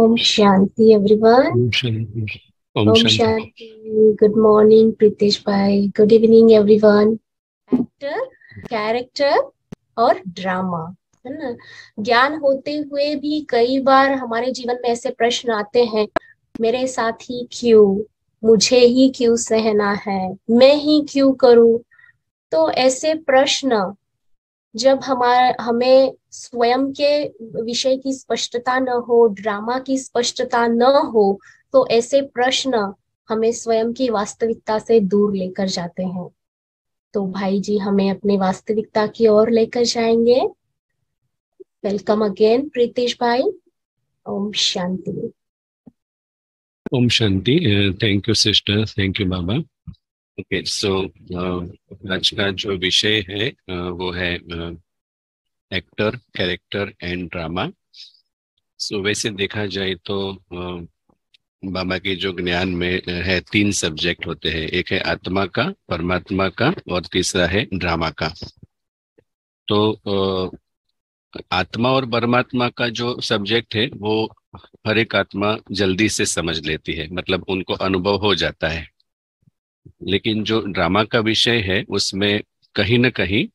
ओम Shanti everyone Om Shanti good morning Pritesh भाई good evening everyone actor character और drama है ना ज्ञान होते हुए भी कई बार हमारे जीवन में ऐसे प्रश्न आते हैं मेरे साथ ही क्यों मुझे ही क्यों सहना है मैं ही क्यों करूं तो ऐसे प्रश्न जब हमारा हमें स्वयं के विषय की स्पष्टता न हो ड्रामा की स्पष्टता न हो तो ऐसे प्रश्न हमें स्वयं की वास्तविकता से दूर लेकर जाते हैं तो भाई जी हमें अपनी वास्तविकता की ओर लेकर जाएंगे वेलकम अगेन प्रीतिश भाई Om Shanti Om Shanti thank you sister thank you Baba okay so uh, आज का जो विषय है वो है actor character and drama so वैसे देखा जाए तो बाबा के जो ज्ञान में है तीन सब्जेक्ट होते हैं एक है आत्मा का परमात्मा का और तीसरा है ड्रामा का तो आत्मा और परमात्मा का जो सब्जेक्ट है वो हर एक आत्मा जल्दी से समझ लेती है मतलब उनको अनुभव हो जाता है लेकिन जो ड्रामा का विषय है उसमें कहीं ना कहीं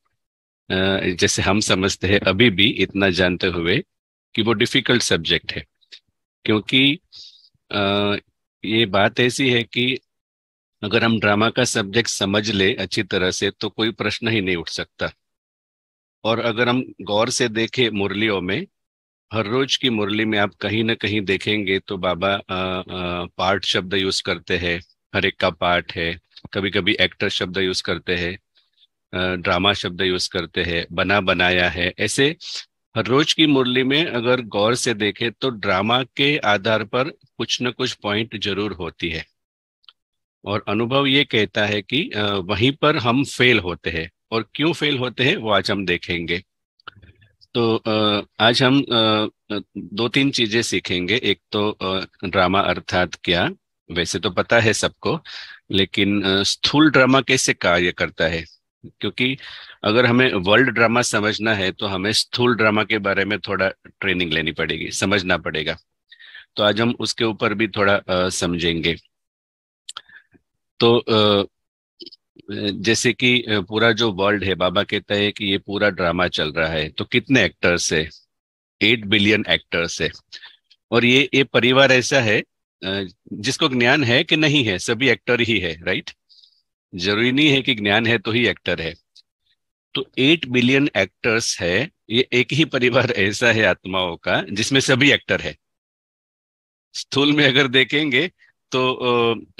जैसे हम समझते हैं अभी भी इतना जानते हुए कि वो डिफिकल्ट सब्जेक्ट है क्योंकि ये बात ऐसी है कि अगर हम ड्रामा का सब्जेक्ट समझ ले अच्छी तरह से तो कोई प्रश्न ही नहीं उठ सकता और अगर हम गौर से देखें मुरलियों में हर रोज की मुरली में आप कहीं ना कहीं देखेंगे तो बाबा आ, आ, पाठ शब्द यूज करते हैं हर एक का पार्ट है कभी कभी एक्टर शब्द यूज करते हैं ड्रामा शब्द यूज करते हैं बना बनाया है ऐसे हर रोज की मुरली में अगर गौर से देखें तो ड्रामा के आधार पर कुछ न कुछ पॉइंट जरूर होती है और अनुभव ये कहता है कि वहीं पर हम फेल होते हैं और क्यों फेल होते हैं वो आज हम देखेंगे तो आज हम दो तीन चीजें सीखेंगे एक तो ड्रामा अर्थात क्या वैसे तो पता है सबको लेकिन स्थूल ड्रामा कैसे कार्य करता है क्योंकि अगर हमें वर्ल्ड ड्रामा समझना है तो हमें स्थूल ड्रामा के बारे में थोड़ा ट्रेनिंग लेनी पड़ेगी समझना पड़ेगा तो आज हम उसके ऊपर भी थोड़ा आ, समझेंगे तो आ, जैसे कि पूरा जो वर्ल्ड है बाबा कहता है कि ये पूरा ड्रामा चल रहा है तो कितने एक्टर्स है एट बिलियन एक्टर्स है और ये ये परिवार ऐसा है जिसको ज्ञान है कि नहीं है सभी एक्टर ही है राइट जरूरी नहीं है कि ज्ञान है तो ही एक्टर है तो एट बिलियन एक्टर्स है ये एक ही परिवार ऐसा है आत्माओं का जिसमें सभी एक्टर है स्थूल में अगर देखेंगे तो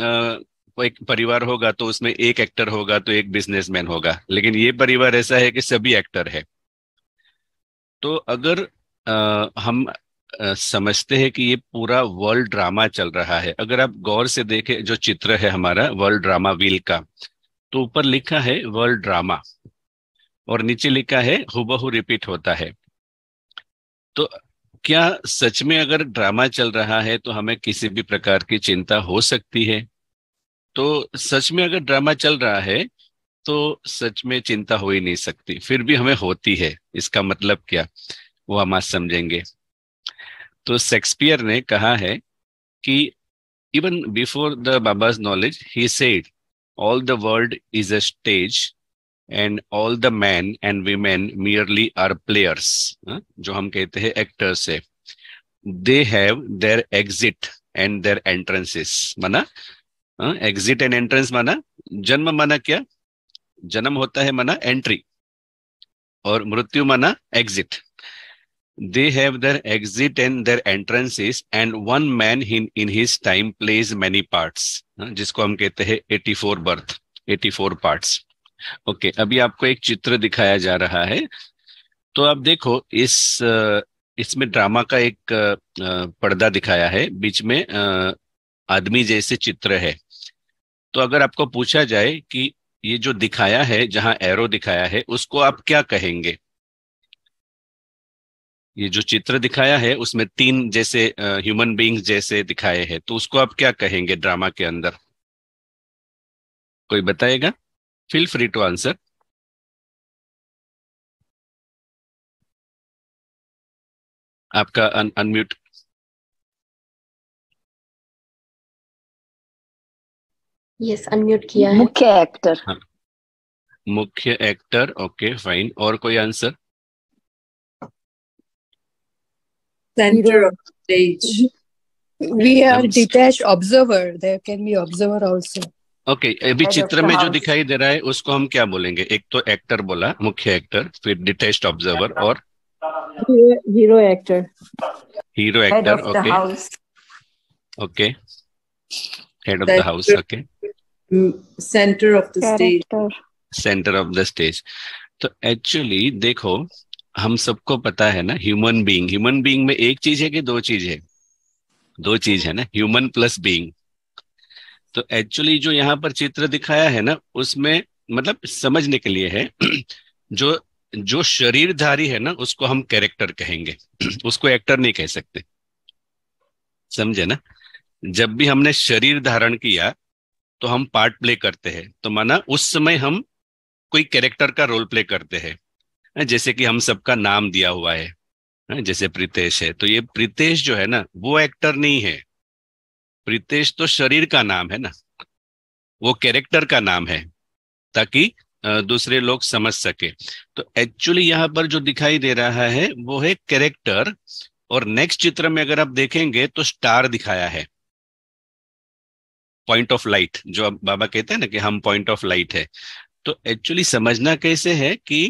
आ, एक परिवार होगा तो उसमें एक एक्टर होगा तो एक बिजनेसमैन होगा लेकिन ये परिवार ऐसा है कि सभी एक्टर है तो अगर आ, हम समझते हैं कि ये पूरा वर्ल्ड ड्रामा चल रहा है अगर आप गौर से देखें जो चित्र है हमारा वर्ल्ड ड्रामा व्हील का तो ऊपर लिखा है वर्ल्ड ड्रामा और नीचे लिखा है हुबहू रिपीट होता है तो क्या सच में अगर ड्रामा चल रहा है तो हमें किसी भी प्रकार की चिंता हो सकती है तो सच में अगर ड्रामा चल रहा है तो सच में चिंता हो ही नहीं सकती फिर भी हमें होती है इसका मतलब क्या वो हम आज समझेंगे तो शेक्सपियर ने कहा है कि even before the Baba's knowledge ही said all the world is a stage and all the man and women merely are players जो हम कहते हैं एक्टर्स है they have their exit and their entrances माना एग्जिट एंड एंट्रेंस माना जन्म माना क्या जन्म होता है माना एंट्री और मृत्यु माना exit they have their exit and their entrances and one man in in his time plays many parts हाँ, जिसको हम कहते हैं 84 बर्थ 84 पार्ट्स ओके okay, अभी आपको एक चित्र दिखाया जा रहा है तो आप देखो इस इसमें ड्रामा का एक पर्दा दिखाया है बीच में आदमी जैसे चित्र है तो अगर आपको पूछा जाए कि ये जो दिखाया है जहां एरो दिखाया है उसको आप क्या कहेंगे ये जो चित्र दिखाया है उसमें तीन जैसे ह्यूमन बींग्स जैसे दिखाए हैं तो उसको आप क्या कहेंगे ड्रामा के अंदर कोई बताएगा फील फ्री टू आंसर आपका अनम्यूट यस अनम्यूट किया है मुख्य एक्टर हाँ मुख्य एक्टर ओके फाइन और कोई answer center of stage. We are detached observer. There can be observer also. Okay okay, अभी चित्र में जो दिखाई दे रहा है उसको हम क्या बोलेंगे एक तो एक्टर बोला मुख्य एक्टर फिर डिटेस्ट ऑब्जर्वर और hero actor hero actor okay okay head of the house okay centre of the stage centre of the stage तो एक्चुअली देखो हम सबको पता है ना ह्यूमन बीइंग ह्यूमन बीइंग में एक चीज है कि दो चीज है दो चीज है ना ह्यूमन प्लस बीइंग तो एक्चुअली जो यहाँ पर चित्र दिखाया है ना उसमें मतलब समझने के लिए है जो जो शरीरधारी है ना उसको हम कैरेक्टर कहेंगे उसको एक्टर नहीं कह सकते समझे ना जब भी हमने शरीर धारण किया तो हम पार्ट प्ले करते हैं तो माना उस समय हम कोई कैरेक्टर का रोल प्ले करते हैं जैसे कि हम सबका नाम दिया हुआ है जैसे प्रीतेश है तो ये प्रीतेश जो है ना वो एक्टर नहीं है प्रीतेश तो शरीर का नाम है ना वो कैरेक्टर का नाम है ताकि दूसरे लोग समझ सके तो एक्चुअली यहाँ पर जो दिखाई दे रहा है वो है कैरेक्टर और नेक्स्ट चित्र में अगर आप देखेंगे तो स्टार दिखाया है पॉइंट ऑफ लाइट जो बाबा कहते हैं ना कि हम पॉइंट ऑफ लाइट है तो एक्चुअली समझना कैसे है कि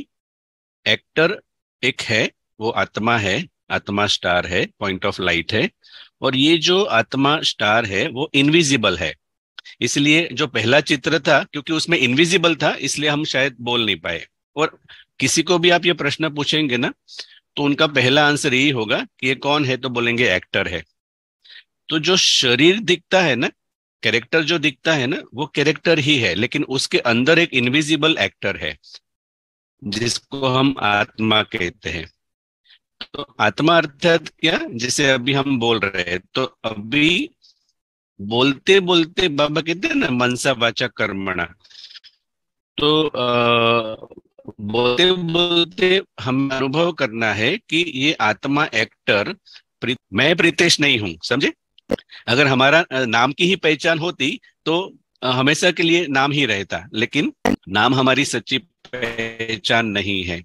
एक्टर एक है वो आत्मा है आत्मा स्टार है पॉइंट ऑफ लाइट है और ये जो आत्मा स्टार है वो इनविजिबल है इसलिए जो पहला चित्र था क्योंकि उसमें इनविजिबल था इसलिए हम शायद बोल नहीं पाए और किसी को भी आप ये प्रश्न पूछेंगे ना तो उनका पहला आंसर यही होगा कि ये कौन है तो बोलेंगे एक्टर है तो जो शरीर दिखता है ना कैरेक्टर जो दिखता है ना वो कैरेक्टर ही है लेकिन उसके अंदर एक इनविजिबल एक्टर है जिसको हम आत्मा कहते हैं तो आत्मा अर्थात क्या जैसे अभी हम बोल रहे हैं तो अभी बोलते बोलते बाबा कहते हैं ना मनसा वाचा कर्मणा तो आ, बोलते बोलते हम अनुभव करना है कि ये आत्मा एक्टर प्रि, मैं प्रीतेश नहीं हूं समझे अगर हमारा नाम की ही पहचान होती तो हमेशा के लिए नाम ही रहता लेकिन नाम हमारी सच्ची पहचान नहीं है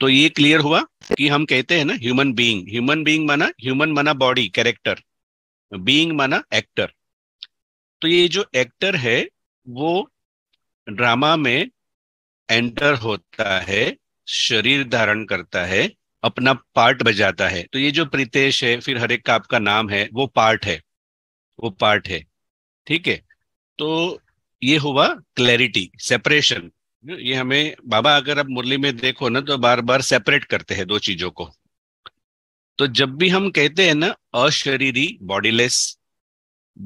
तो ये क्लियर हुआ कि हम कहते हैं ना ह्यूमन बीइंग ह्यूमन बीइंग माना ह्यूमन माना बॉडी कैरेक्टर बीइंग माना एक्टर तो ये जो एक्टर है वो ड्रामा में एंटर होता है शरीर धारण करता है अपना पार्ट बजाता है तो ये जो प्रीतेश है फिर हर एक का आपका नाम है वो पार्ट है वो पार्ट है ठीक है तो ये हुआ क्लैरिटी सेपरेशन ये हमें बाबा अगर आप मुरली में देखो ना तो बार बार सेपरेट करते हैं दो चीजों को तो जब भी हम कहते हैं ना अशरीरी बॉडीलेस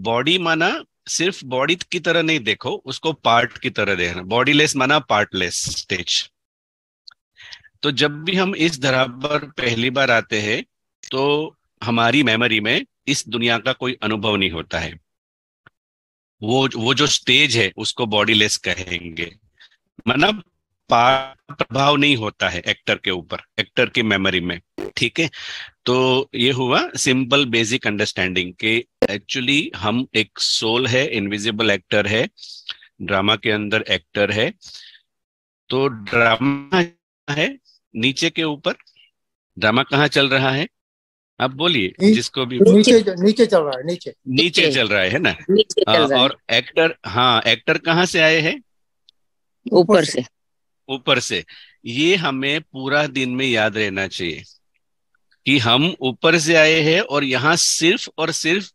बॉडी माना सिर्फ बॉडी की तरह नहीं देखो उसको पार्ट की तरह देखना बॉडीलेस माना पार्टलेस स्टेज तो जब भी हम इस धरा पर पहली बार आते हैं तो हमारी मेमोरी में इस दुनिया का कोई अनुभव नहीं होता है वो वो जो स्टेज है उसको बॉडीलेस कहेंगे मतलब प्रभाव नहीं होता है एक्टर के ऊपर एक्टर की मेमोरी में ठीक है तो ये हुआ सिंपल बेसिक अंडरस्टैंडिंग कि एक्चुअली हम एक सोल है इनविजिबल एक्टर है ड्रामा के अंदर एक्टर है तो ड्रामा है नीचे के ऊपर ड्रामा कहाँ चल रहा है आप बोलिए जिसको भी नीचे नीचे चल रहा है नीचे नीचे चल रहा है ना हाँ, और एक्टर हाँ एक्टर कहाँ से आए हैं ऊपर से ऊपर से ये हमें पूरा दिन में याद रहना चाहिए कि हम ऊपर से आए हैं और यहाँ सिर्फ और सिर्फ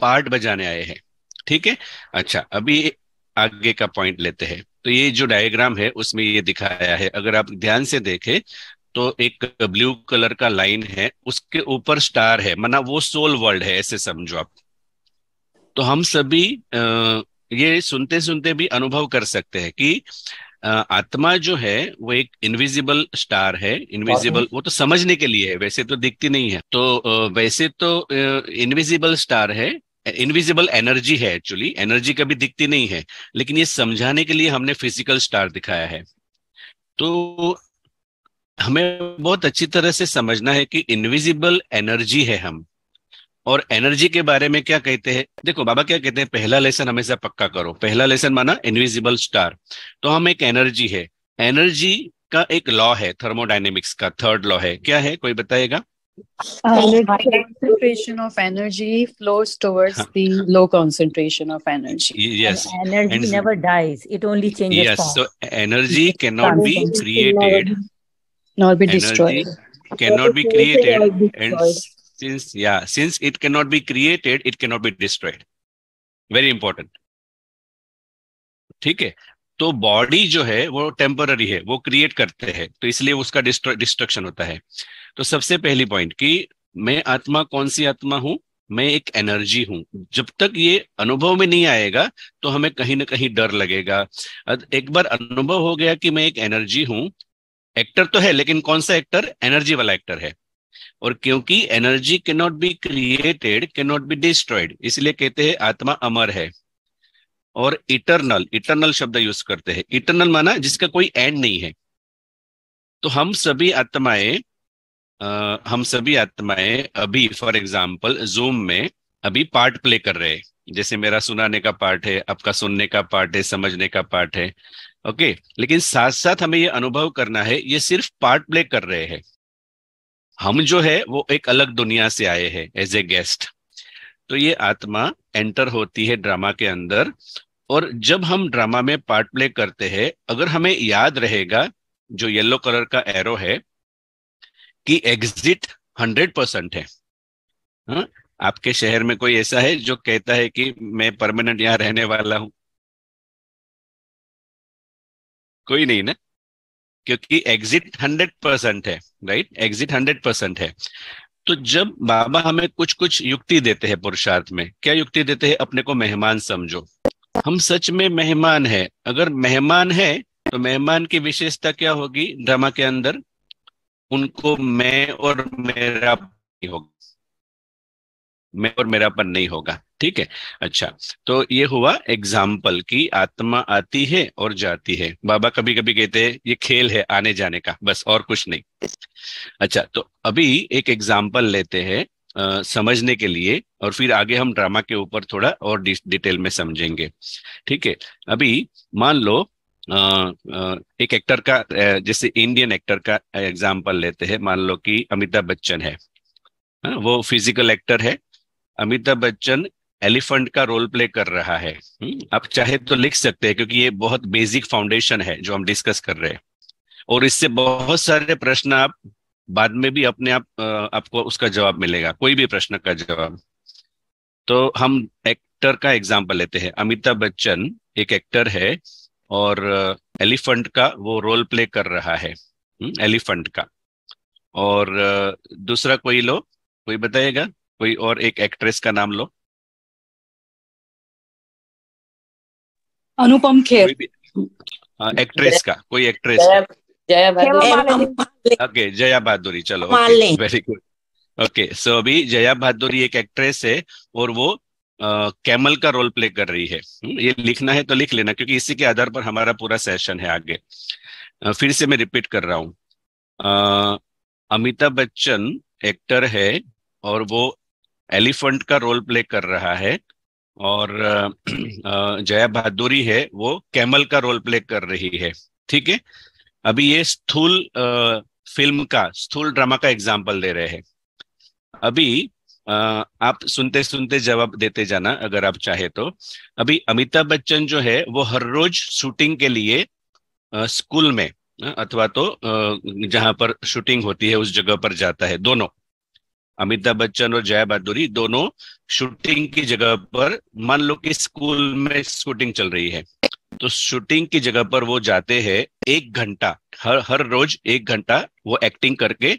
पार्ट बजाने आए हैं ठीक है अच्छा अभी आगे का पॉइंट लेते हैं तो ये जो डायग्राम है उसमें ये दिखाया है अगर आप ध्यान से देखें तो एक ब्लू कलर का लाइन है उसके ऊपर स्टार है मना वो सोल वर्ल्ड है ऐसे समझो आप तो हम सभी ये सुनते सुनते भी अनुभव कर सकते हैं कि आत्मा जो है वो एक इनविजिबल स्टार है इनविजिबल वो तो समझने के लिए है वैसे तो दिखती नहीं है तो वैसे तो इनविजिबल स्टार है इनविजिबल एनर्जी है एक्चुअली एनर्जी कभी दिखती नहीं है लेकिन ये समझाने के लिए हमने फिजिकल स्टार दिखाया है तो हमें बहुत अच्छी तरह से समझना है कि इनविजिबल एनर्जी है हम और एनर्जी के बारे में क्या कहते हैं देखो बाबा क्या कहते हैं पहला लेसन हमेशा पक्का करो पहला लेसन माना इनविजिबल स्टार तो हम एक एनर्जी है एनर्जी का एक लॉ है थर्मोडाइनेमिक्स का थर्ड लॉ है क्या है कोई बताएगा concentration of energy flows towards low concentration of energy yes energy it only yes so energy can be created not be be created and since yeah since it cannot be created it cannot be destroyed very important ठीक है तो body जो है वो temporary है वो create करते हैं तो इसलिए उसका डिस्ट्रक्शन होता है तो सबसे पहली पॉइंट कि मैं आत्मा कौन सी आत्मा हूं मैं एक एनर्जी हूं जब तक ये अनुभव में नहीं आएगा तो हमें कहीं ना कहीं डर लगेगा एक बार अनुभव हो गया कि मैं एक एनर्जी हूं एक्टर तो है लेकिन कौन सा एक्टर एनर्जी वाला एक्टर है और क्योंकि energy can not be created can not be destroyed इसलिए कहते हैं आत्मा अमर है और इटरनल इटरनल शब्द यूज करते हैं इटरनल माना जिसका कोई एंड नहीं है तो हम सभी आत्माएं हम सभी आत्माएं अभी फॉर एग्जाम्पल जूम में अभी पार्ट प्ले कर रहे हैं जैसे मेरा सुनाने का पार्ट है आपका सुनने का पार्ट है समझने का पार्ट है ओके लेकिन साथ साथ हमें ये अनुभव करना है ये सिर्फ पार्ट प्ले कर रहे हैं हम जो है वो एक अलग दुनिया से आए हैं एज ए गेस्ट तो ये आत्मा एंटर होती है ड्रामा के अंदर और जब हम ड्रामा में पार्ट प्ले करते हैं अगर हमें याद रहेगा जो येलो कलर का एरो है कि एग्जिट हंड्रेड परसेंट है हा? आपके शहर में कोई ऐसा है जो कहता है कि मैं परमानेंट यहां रहने वाला हूं कोई नहीं ना क्योंकि एग्जिट हंड्रेड परसेंट है राइट एग्जिट हंड्रेड परसेंट है तो जब बाबा हमें कुछ कुछ युक्ति देते हैं पुरुषार्थ में क्या युक्ति देते हैं अपने को मेहमान समझो हम सच में मेहमान है अगर मेहमान है तो मेहमान की विशेषता क्या होगी ड्रामा के अंदर उनको मैं और मेरा होगा मैं और मेरापन नहीं होगा ठीक है अच्छा तो ये हुआ एग्जाम्पल की आत्मा आती है और जाती है बाबा कभी कभी कहते हैं ये खेल है आने जाने का बस और कुछ नहीं अच्छा तो अभी एक एग्जाम्पल लेते हैं समझने के लिए और फिर आगे हम ड्रामा के ऊपर थोड़ा और डि, डिटेल में समझेंगे ठीक है अभी मान लो आ, आ, एक एक्टर का जैसे इंडियन एक्टर का एग्जाम्पल लेते हैं मान लो कि अमिताभ बच्चन है आ, हाँ, वो फिजिकल एक्टर है अमिताभ बच्चन एलिफेंट का रोल प्ले कर रहा है हम्म। आप चाहे तो लिख सकते हैं क्योंकि ये बहुत बेसिक फाउंडेशन है जो हम डिस्कस कर रहे हैं और इससे बहुत सारे प्रश्न आप बाद में भी अपने आप आपको उसका जवाब मिलेगा कोई भी प्रश्न का जवाब तो हम एक्टर का एग्जाम्पल लेते हैं अमिताभ बच्चन एक एक्टर है और एलिफेंट का वो रोल प्ले कर रहा है हम्म, एलिफेंट का और दूसरा कोई लो कोई बताएगा कोई और एक एक्ट्रेस का नाम लो अनुपम खेर एक्ट्रेस हाँ, का कोई एक्ट्रेस ओके जया बहादुरी चलो वेरी गुड ओके सो अभी जया बहादुरी एक एक्ट्रेस है और वो कैमल का रोल प्ले कर रही है हम्म, ये लिखना है तो लिख लेना क्योंकि इसी के आधार पर हमारा पूरा सेशन है आगे फिर से मैं रिपीट कर रहा हूँ अमिताभ बच्चन एक्टर है और वो एलिफेंट का रोल प्ले कर रहा है और जया बहादुरी है वो कैमल का रोल प्ले कर रही है ठीक है अभी ये स्थूल फिल्म का स्थूल ड्रामा का एग्जाम्पल दे रहे हैं अभी आप सुनते सुनते जवाब देते जाना अगर आप चाहे तो अभी अमिताभ बच्चन जो है वो हर रोज शूटिंग के लिए स्कूल में अथवा तो जहां पर शूटिंग होती है उस जगह पर जाता है दोनों अमिताभ बच्चन और जया बहादुरी दोनों शूटिंग की जगह पर मान लो कि स्कूल में शूटिंग चल रही है तो शूटिंग की जगह पर वो जाते हैं एक घंटा हर हर रोज एक घंटा वो एक्टिंग करके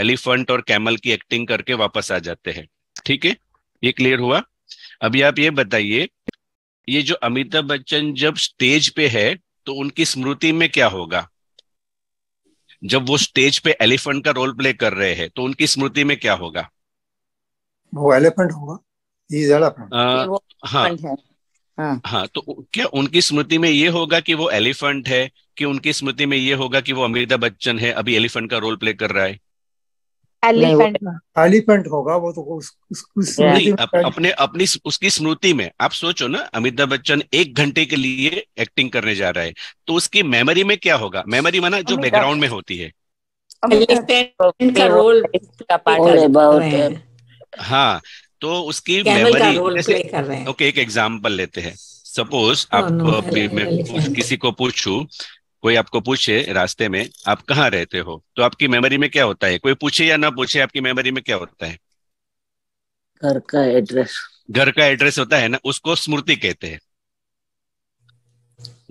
एलिफेंट और कैमल की एक्टिंग करके वापस आ जाते हैं ठीक है ये क्लियर हुआ अभी आप ये बताइए ये जो अमिताभ बच्चन जब स्टेज पे है तो उनकी स्मृति में क्या होगा जब वो स्टेज पे एलिफेंट का रोल प्ले कर रहे हैं तो उनकी स्मृति में क्या होगा वो एलिफेंट होगा आ, हाँ, हाँ हाँ तो क्या उनकी स्मृति में ये होगा कि वो एलिफेंट है कि उनकी स्मृति में ये होगा कि वो अमिताभ बच्चन है अभी एलिफेंट का रोल प्ले कर रहा है एलिफेंट होगा वो तो उस, उस, उस नहीं, अप, अपने अपनी उसकी स्मृति में आप सोचो ना अमिताभ बच्चन एक घंटे के लिए एक्टिंग करने जा रहा है तो उसकी मेमोरी में क्या होगा मेमोरी माना जो बैकग्राउंड में होती है का रोल हाँ तो उसकी मेमोरी ओके एक एग्जाम्पल लेते हैं सपोज oh, आप किसी को पूछू कोई आपको पूछे रास्ते में आप कहाँ रहते हो तो आपकी मेमोरी में क्या होता है कोई पूछे या ना पूछे आपकी मेमोरी में क्या होता है घर का एड्रेस घर का एड्रेस होता है ना उसको स्मृति कहते हैं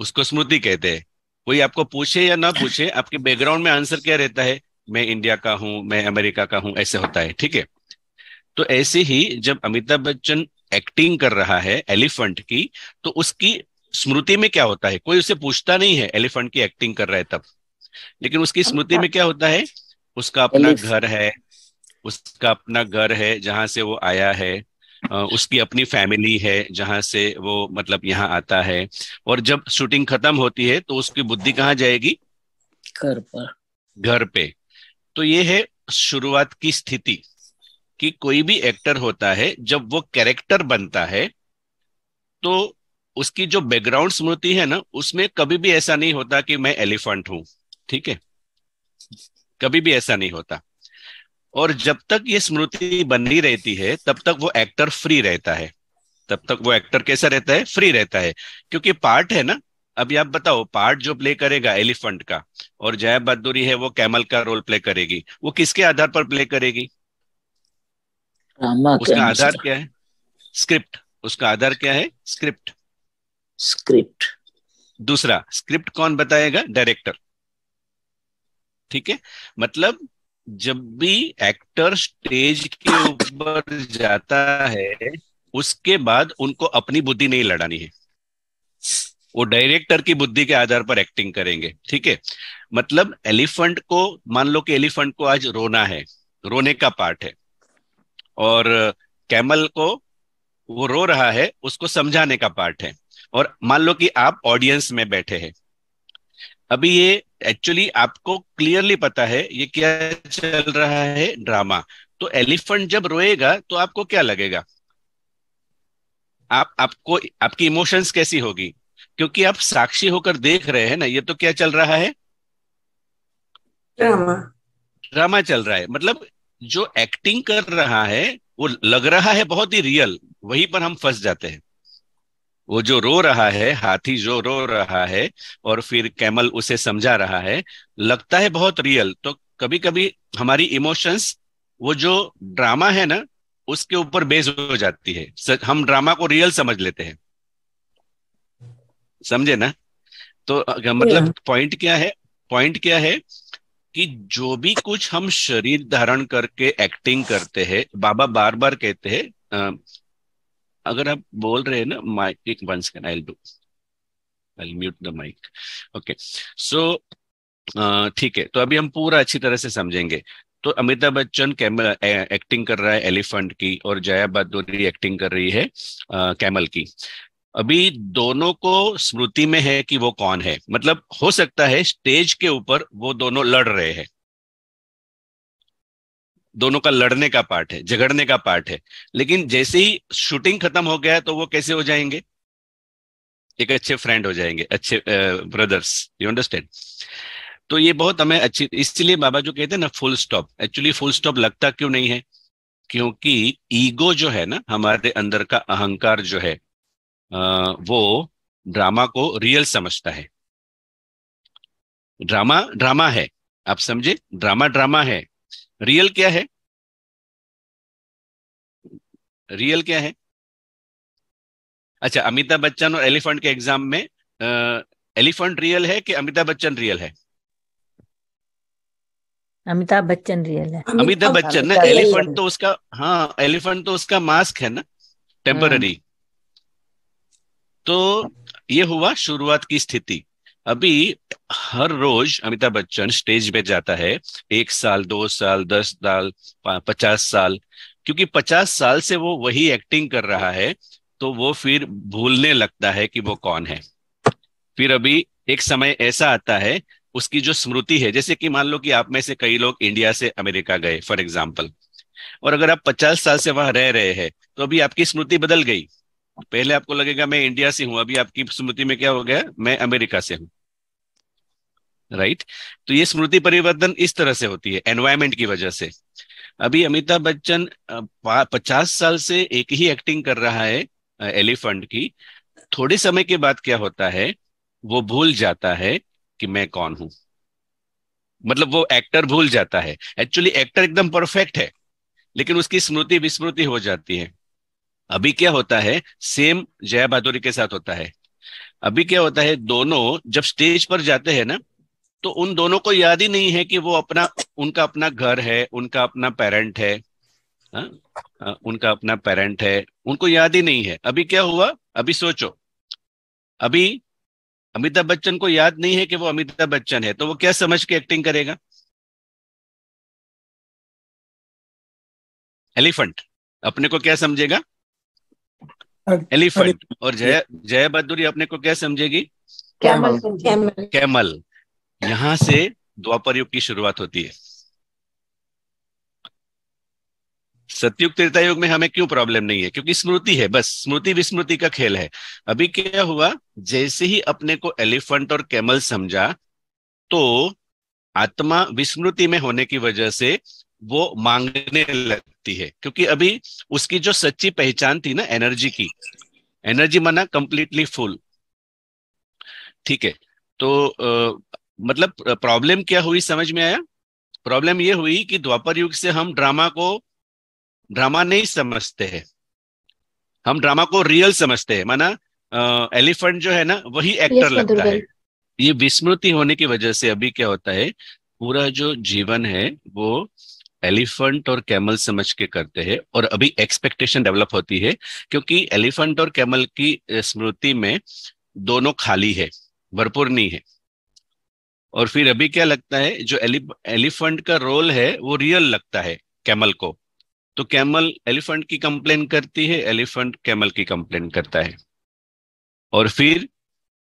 उसको स्मृति कहते हैं कोई आपको पूछे या ना पूछे आपके बैकग्राउंड में आंसर क्या रहता है मैं इंडिया का हूं मैं अमेरिका का हूं ऐसे होता है ठीक है तो ऐसे ही जब अमिताभ बच्चन एक्टिंग कर रहा है एलिफेंट की तो उसकी स्मृति में क्या होता है कोई उसे पूछता नहीं है एलिफेंट की एक्टिंग कर रहा है तब लेकिन उसकी स्मृति हाँ। में क्या होता है उसका अपना घर है उसका अपना घर है जहां से वो आया है उसकी अपनी फैमिली है जहां से वो मतलब यहाँ आता है और जब शूटिंग खत्म होती है तो उसकी बुद्धि कहाँ जाएगी घर पर घर पे तो ये है शुरुआत की स्थिति कि कोई भी एक्टर होता है जब वो कैरेक्टर बनता है तो उसकी जो बैकग्राउंड स्मृति है ना उसमें कभी भी ऐसा नहीं होता कि मैं एलिफेंट हूं ठीक है कभी भी ऐसा नहीं होता और जब तक ये स्मृति बनी रहती है तब तक वो एक्टर फ्री रहता है तब तक वो एक्टर कैसा रहता है फ्री रहता है क्योंकि पार्ट है ना अभी आप बताओ पार्ट जो प्ले करेगा एलिफेंट का और जया बहादुरी है वो कैमल का रोल प्ले करेगी वो किसके आधार पर प्ले करेगी हाँ, उसका आधार क्या है स्क्रिप्ट उसका आधार क्या है स्क्रिप्ट स्क्रिप्ट दूसरा स्क्रिप्ट कौन बताएगा डायरेक्टर ठीक है मतलब जब भी एक्टर स्टेज के ऊपर जाता है उसके बाद उनको अपनी बुद्धि नहीं लड़ानी है वो डायरेक्टर की बुद्धि के आधार पर एक्टिंग करेंगे ठीक है मतलब एलिफेंट को मान लो कि एलिफेंट को आज रोना है रोने का पार्ट है और कैमल को वो रो रहा है उसको समझाने का पार्ट है और मान लो कि आप ऑडियंस में बैठे हैं अभी ये एक्चुअली आपको क्लियरली पता है ये क्या चल रहा है ड्रामा तो एलिफेंट जब रोएगा तो आपको क्या लगेगा आप आपको आपकी इमोशंस कैसी होगी क्योंकि आप साक्षी होकर देख रहे हैं ना ये तो क्या चल रहा है ड्रामा ड्रामा चल रहा है मतलब जो एक्टिंग कर रहा है वो लग रहा है बहुत ही रियल वहीं पर हम फंस जाते हैं वो जो रो रहा है हाथी जो रो रहा है और फिर कैमल उसे समझा रहा है लगता है बहुत रियल तो कभी कभी हमारी इमोशंस वो जो ड्रामा है ना उसके ऊपर बेस हो जाती है हम ड्रामा को रियल समझ लेते हैं समझे ना तो मतलब पॉइंट क्या है पॉइंट क्या है कि जो भी कुछ हम शरीर धारण करके एक्टिंग करते हैं बाबा बार बार कहते हैं अगर आप बोल रहे हैं ना mic one second I do I mute the mic okay so ठीक है तो अभी हम पूरा अच्छी तरह से समझेंगे तो अमिताभ बच्चन कैमल एक्टिंग कर रहा है एलिफेंट की और जया बहादुरी एक्टिंग कर रही है आ, कैमल की अभी दोनों को स्मृति में है कि वो कौन है मतलब हो सकता है स्टेज के ऊपर वो दोनों लड़ रहे हैं दोनों का लड़ने का पार्ट है झगड़ने का पार्ट है लेकिन जैसे ही शूटिंग खत्म हो गया तो वो कैसे हो जाएंगे एक अच्छे फ्रेंड हो जाएंगे अच्छे ब्रदर्स यू अंडरस्टैंड तो ये बहुत हमें अच्छी इसलिए बाबा जो कहते हैं ना full stop actually full stop लगता क्यों नहीं है क्योंकि ईगो जो है ना हमारे अंदर का अहंकार जो है आ, वो ड्रामा को रियल समझता है ड्रामा ड्रामा है आप समझे ड्रामा ड्रामा है रियल क्या है रियल क्या है अच्छा अमिताभ बच्चन और एलिफेंट के एग्जाम में एलिफेंट रियल है कि अमिताभ बच्चन रियल है अमिताभ बच्चन रियल है अमिताभ बच्चन ना एलिफेंट तो उसका हाँ एलिफेंट तो उसका मास्क है ना टेम्पररी हाँ। तो ये हुआ शुरुआत की स्थिति अभी हर रोज अमिताभ बच्चन स्टेज पे जाता है एक साल दो साल दस साल पचास साल क्योंकि पचास साल से वो वही एक्टिंग कर रहा है तो वो फिर भूलने लगता है कि वो कौन है फिर अभी एक समय ऐसा आता है उसकी जो स्मृति है जैसे कि मान लो कि आप में से कई लोग इंडिया से अमेरिका गए फॉर एग्जाम्पल और अगर आप पचास साल से वहां रह रहे हैं तो अभी आपकी स्मृति बदल गई पहले आपको लगेगा मैं इंडिया से हूं अभी आपकी स्मृति में क्या हो गया मैं अमेरिका से हूं राइट तो ये स्मृति परिवर्तन इस तरह से होती है एनवायरमेंट की वजह से अभी अमिताभ बच्चन पचास साल से एक ही एक्टिंग कर रहा है एलिफेंट की थोड़े समय के बाद क्या होता है वो भूल जाता है कि मैं कौन हूं मतलब वो एक्टर भूल जाता है एक्चुअली एक्टर एकदम परफेक्ट है लेकिन उसकी स्मृति विस्मृति हो जाती है अभी क्या होता है सेम जया बहादुरी के साथ होता है अभी क्या होता है दोनों जब स्टेज पर जाते हैं ना तो उन दोनों को याद ही नहीं है कि वो अपना उनका अपना घर है उनका अपना पेरेंट है आ, हाँ, आ, हाँ, उनका अपना पेरेंट है उनको याद ही नहीं है अभी क्या हुआ अभी सोचो अभी अमिताभ बच्चन को याद नहीं है कि वो अमिताभ बच्चन है तो वो क्या समझ के एक्टिंग करेगा एलिफेंट अपने को क्या समझेगा एलिफेंट और जय जया बहादुरी अपने को क्या समझेगी कैमल कैमल यहां से द्वापर युग की शुरुआत होती है सत्युग त्रेता युग में हमें क्यों प्रॉब्लम नहीं है क्योंकि स्मृति है बस स्मृति विस्मृति का खेल है अभी क्या हुआ जैसे ही अपने को एलिफेंट और कैमल समझा तो आत्मा विस्मृति में होने की वजह से वो मांगने लगती है क्योंकि अभी उसकी जो सच्ची पहचान थी ना एनर्जी की एनर्जी माना कंप्लीटली फुल ठीक है तो मतलब प्रॉब्लम क्या हुई समझ में आया प्रॉब्लम ये हुई कि द्वापर युग से हम ड्रामा को ड्रामा नहीं समझते हैं हम ड्रामा को रियल समझते हैं माना एलिफेंट जो है ना वही एक्टर लगता है ये विस्मृति होने की वजह से अभी क्या होता है पूरा जो जीवन है वो एलिफेंट और कैमल समझ के करते हैं और अभी एक्सपेक्टेशन डेवलप होती है क्योंकि एलिफेंट और कैमल की स्मृति में दोनों खाली है भरपूर नहीं है और फिर अभी क्या लगता है जो एलिफेंट का रोल है वो रियल लगता है कैमल को तो कैमल एलिफेंट की कंप्लेन करती है एलिफेंट कैमल की कंप्लेन करता है और फिर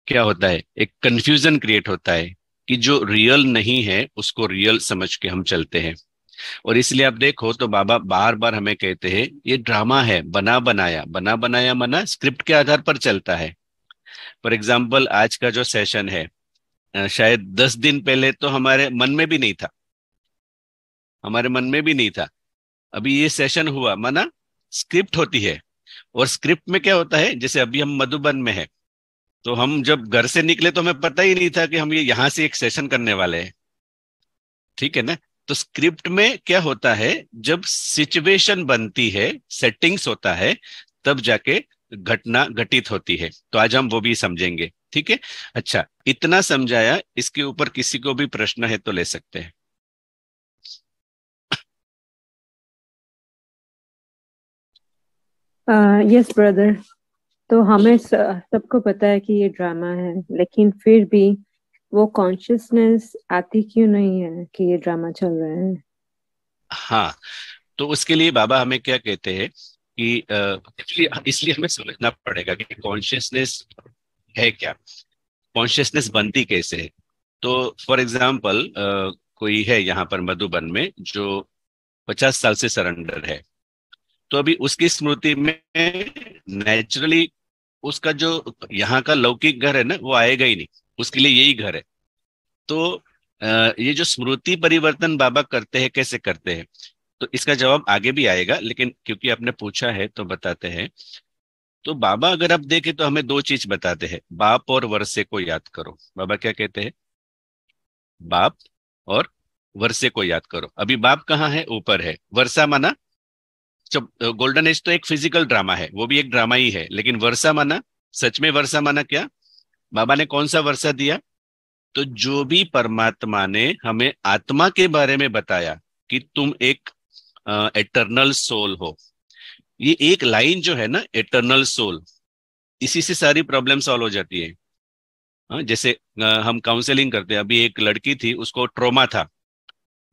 क्या होता है एक कंफ्यूजन क्रिएट होता है कि जो रियल नहीं है उसको रियल समझ के हम चलते हैं और इसलिए आप देखो तो बाबा बार बार हमें कहते हैं ये ड्रामा है बना बनाया बना बनाया मना स्क्रिप्ट के आधार पर चलता है फॉर एग्जाम्पल आज का जो सेशन है शायद दस दिन पहले तो हमारे मन में भी नहीं था हमारे मन में भी नहीं था अभी ये सेशन हुआ माना स्क्रिप्ट होती है और स्क्रिप्ट में क्या होता है जैसे अभी हम मधुबन में है तो हम जब घर से निकले तो हमें पता ही नहीं था कि हम ये यहां से एक सेशन करने वाले हैं ठीक है ना तो स्क्रिप्ट में क्या होता है जब सिचुएशन बनती है सेटिंग्स होता है तब जाके घटना घटित होती है तो आज हम वो भी समझेंगे ठीक है अच्छा इतना समझाया इसके ऊपर किसी को भी प्रश्न है तो ले सकते हैं यस uh, ब्रदर yes, तो हमें सबको पता है कि ये ड्रामा है लेकिन फिर भी वो कॉन्शियसनेस आती क्यों नहीं है कि ये ड्रामा चल रहा है हाँ तो उसके लिए बाबा हमें क्या कहते हैं कि इसलिए हमें समझना पड़ेगा कि कॉन्शियसनेस है क्या कॉन्शियसनेस बनती कैसे है तो फॉर एग्जाम्पल कोई है यहाँ पर मधुबन में जो पचास साल से सरेंडर है तो अभी उसकी स्मृति में नेचुरली उसका जो यहाँ का लौकिक घर है ना वो आएगा ही नहीं उसके लिए यही घर है तो ये जो स्मृति परिवर्तन बाबा करते हैं कैसे करते हैं तो इसका जवाब आगे भी आएगा लेकिन क्योंकि आपने पूछा है तो बताते हैं तो बाबा अगर आप देखें तो हमें दो चीज बताते हैं बाप और वर्षे को याद करो बाबा क्या कहते हैं बाप और वर्षे को याद करो अभी बाप कहाँ है ऊपर है वर्षा माना गोल्डन एज तो एक फिजिकल ड्रामा है वो भी एक ड्रामा ही है लेकिन वर्षा माना सच में वर्षा माना क्या बाबा ने कौन सा वर्षा दिया तो जो भी परमात्मा ने हमें आत्मा के बारे में बताया कि तुम एक एटर्नल सोल हो ये एक लाइन जो है ना एटर्नल सोल इसी से सारी प्रॉब्लम सॉल्व हो जाती है आ, हाँ, जैसे आ, हम काउंसलिंग करते हैं अभी एक लड़की थी उसको ट्रोमा था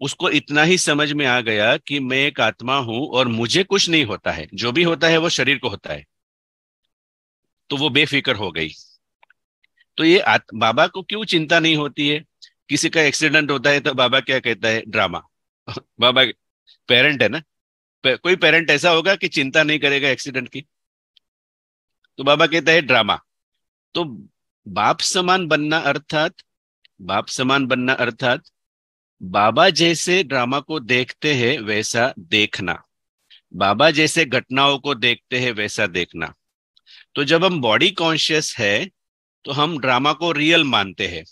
उसको इतना ही समझ में आ गया कि मैं एक आत्मा हूं और मुझे कुछ नहीं होता है जो भी होता है वो शरीर को होता है तो वो बेफिक्र हो गई तो ये बाबा को क्यों चिंता नहीं होती है किसी का एक्सीडेंट होता है तो बाबा क्या कहता है ड्रामा बाबा पेरेंट है ना पे, कोई पेरेंट ऐसा होगा कि चिंता नहीं करेगा एक्सीडेंट की तो बाबा कहता है ड्रामा तो बाप समान बनना अर्थात बाप समान बनना अर्थात बाबा जैसे ड्रामा को देखते हैं वैसा देखना बाबा जैसे घटनाओं को देखते हैं वैसा देखना तो जब हम बॉडी कॉन्शियस है तो हम ड्रामा को रियल मानते हैं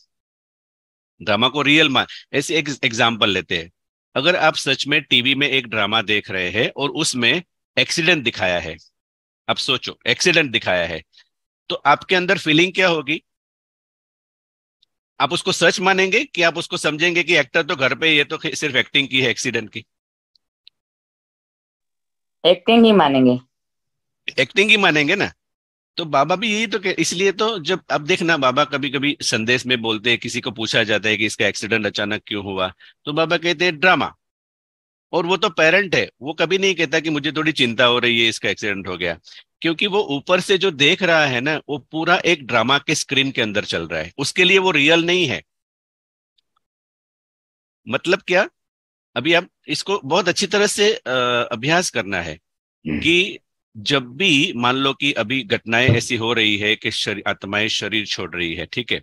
ड्रामा को रियल मान ऐसे एक एग्जाम्पल लेते हैं अगर आप सच में टीवी में एक ड्रामा देख रहे हैं और उसमें एक्सीडेंट दिखाया है अब सोचो एक्सीडेंट दिखाया है तो आपके अंदर फीलिंग क्या होगी आप उसको सच मानेंगे कि आप उसको समझेंगे कि एक्टर तो घर पे ये तो सिर्फ एक्टिंग की है एक्सीडेंट की एक्टिंग ही मानेंगे एक्टिंग ही मानेंगे ना तो बाबा भी यही तो इसलिए तो जब अब देखना बाबा कभी कभी संदेश में बोलते हैं किसी को पूछा जाता है कि इसका एक्सीडेंट अचानक क्यों हुआ तो बाबा कहते हैं ड्रामा और वो तो पेरेंट है वो कभी नहीं कहता कि मुझे थोड़ी चिंता हो रही है इसका एक्सीडेंट हो गया क्योंकि वो ऊपर से जो देख रहा है ना वो पूरा एक ड्रामा के स्क्रीन के अंदर चल रहा है उसके लिए वो रियल नहीं है मतलब क्या अभी आप इसको बहुत अच्छी तरह से अभ्यास करना है हम्म। कि जब भी मान लो कि अभी घटनाएं ऐसी हो रही है कि शरी, आत्माएं शरीर छोड़ रही है ठीक है